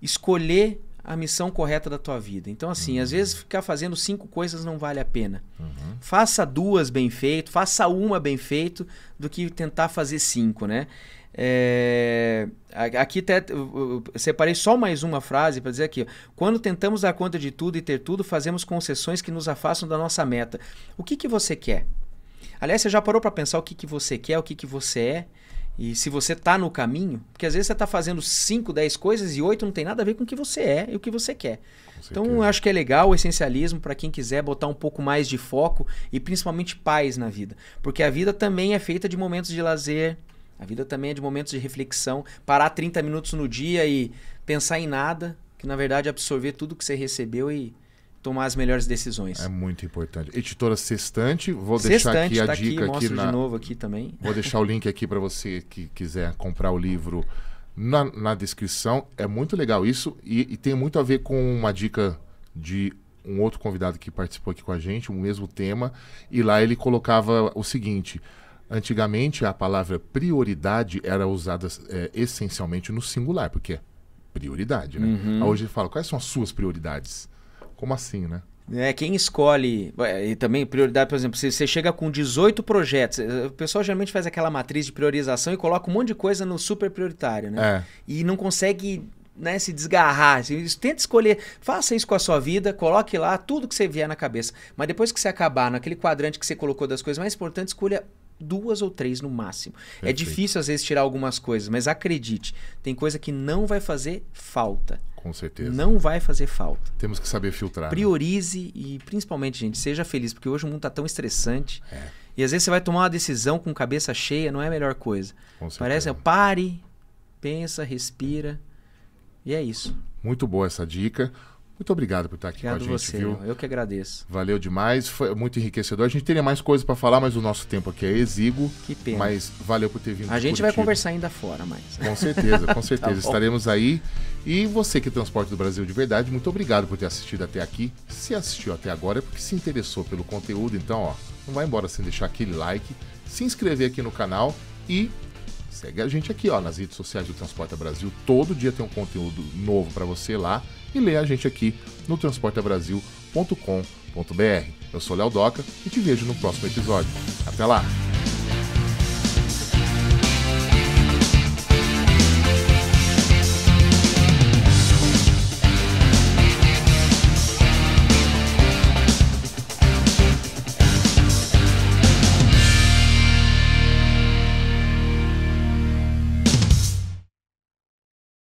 escolher a missão correta da tua vida. Então, assim, uhum. às vezes ficar fazendo cinco coisas não vale a pena. Uhum. Faça duas bem feito, faça uma bem feito, do que tentar fazer cinco, né? É, aqui até, separei só mais uma frase para dizer aqui. Quando tentamos dar conta de tudo e ter tudo, fazemos concessões que nos afastam da nossa meta. O que, que você quer? Aliás, você já parou para pensar o que, que você quer, o que, que você é? E se você está no caminho, porque às vezes você está fazendo 5, 10 coisas e 8 não tem nada a ver com o que você é e o que você quer. Você então, quer. acho que é legal o essencialismo para quem quiser botar um pouco mais de foco e principalmente paz na vida. Porque a vida também é feita de momentos de lazer, a vida também é de momentos de reflexão, parar 30 minutos no dia e pensar em nada, que na verdade é absorver tudo que você recebeu e tomar as melhores decisões. É muito importante. Editora Sextante, vou Sextante, deixar aqui tá a dica aqui, aqui na... de novo aqui também. Vou deixar o link aqui para você que quiser comprar o livro na, na descrição. É muito legal isso e, e tem muito a ver com uma dica de um outro convidado que participou aqui com a gente, o mesmo tema, e lá ele colocava o seguinte: Antigamente, a palavra prioridade era usada é, essencialmente no singular, porque é prioridade, né? Uhum. Hoje fala, quais são as suas prioridades? Como assim, né? É, quem escolhe, é, e também prioridade, por exemplo, se você chega com 18 projetos, é, o pessoal geralmente faz aquela matriz de priorização e coloca um monte de coisa no super prioritário, né? É. E não consegue né, se desgarrar. Assim, Tenta escolher, faça isso com a sua vida, coloque lá tudo que você vier na cabeça. Mas depois que você acabar naquele quadrante que você colocou das coisas mais importantes, escolha duas ou três no máximo. É Perfeito. É difícil às vezes tirar algumas coisas, mas acredite, tem coisa que não vai fazer falta. Com certeza. Não vai fazer falta. Temos que saber filtrar. Né? Priorize né? e principalmente, gente, seja feliz, porque hoje o mundo está tão estressante. É. E às vezes você vai tomar uma decisão com cabeça cheia, não é a melhor coisa. Com certeza. Parece, pare, pensa, respira. E é isso. Muito boa essa dica. Muito obrigado por estar aqui obrigado com a gente, você, viu? Eu que agradeço. Valeu demais, foi muito enriquecedor. A gente teria mais coisa para falar, mas o nosso tempo aqui é exíguo. Que pena. Mas valeu por ter vindo. A gente vai conversar ainda fora, mas. Com certeza, com certeza. tá Estaremos aí. E você que transporte do Brasil de verdade, muito obrigado por ter assistido até aqui. Se assistiu até agora é porque se interessou pelo conteúdo, então, ó, não vai embora sem deixar aquele like, se inscrever aqui no canal e segue a gente aqui, ó, nas redes sociais do Transporta Brasil. Todo dia tem um conteúdo novo para você lá e lê a gente aqui no transportabrasil.com.br. Eu sou Léo Doca e te vejo no próximo episódio. Até lá!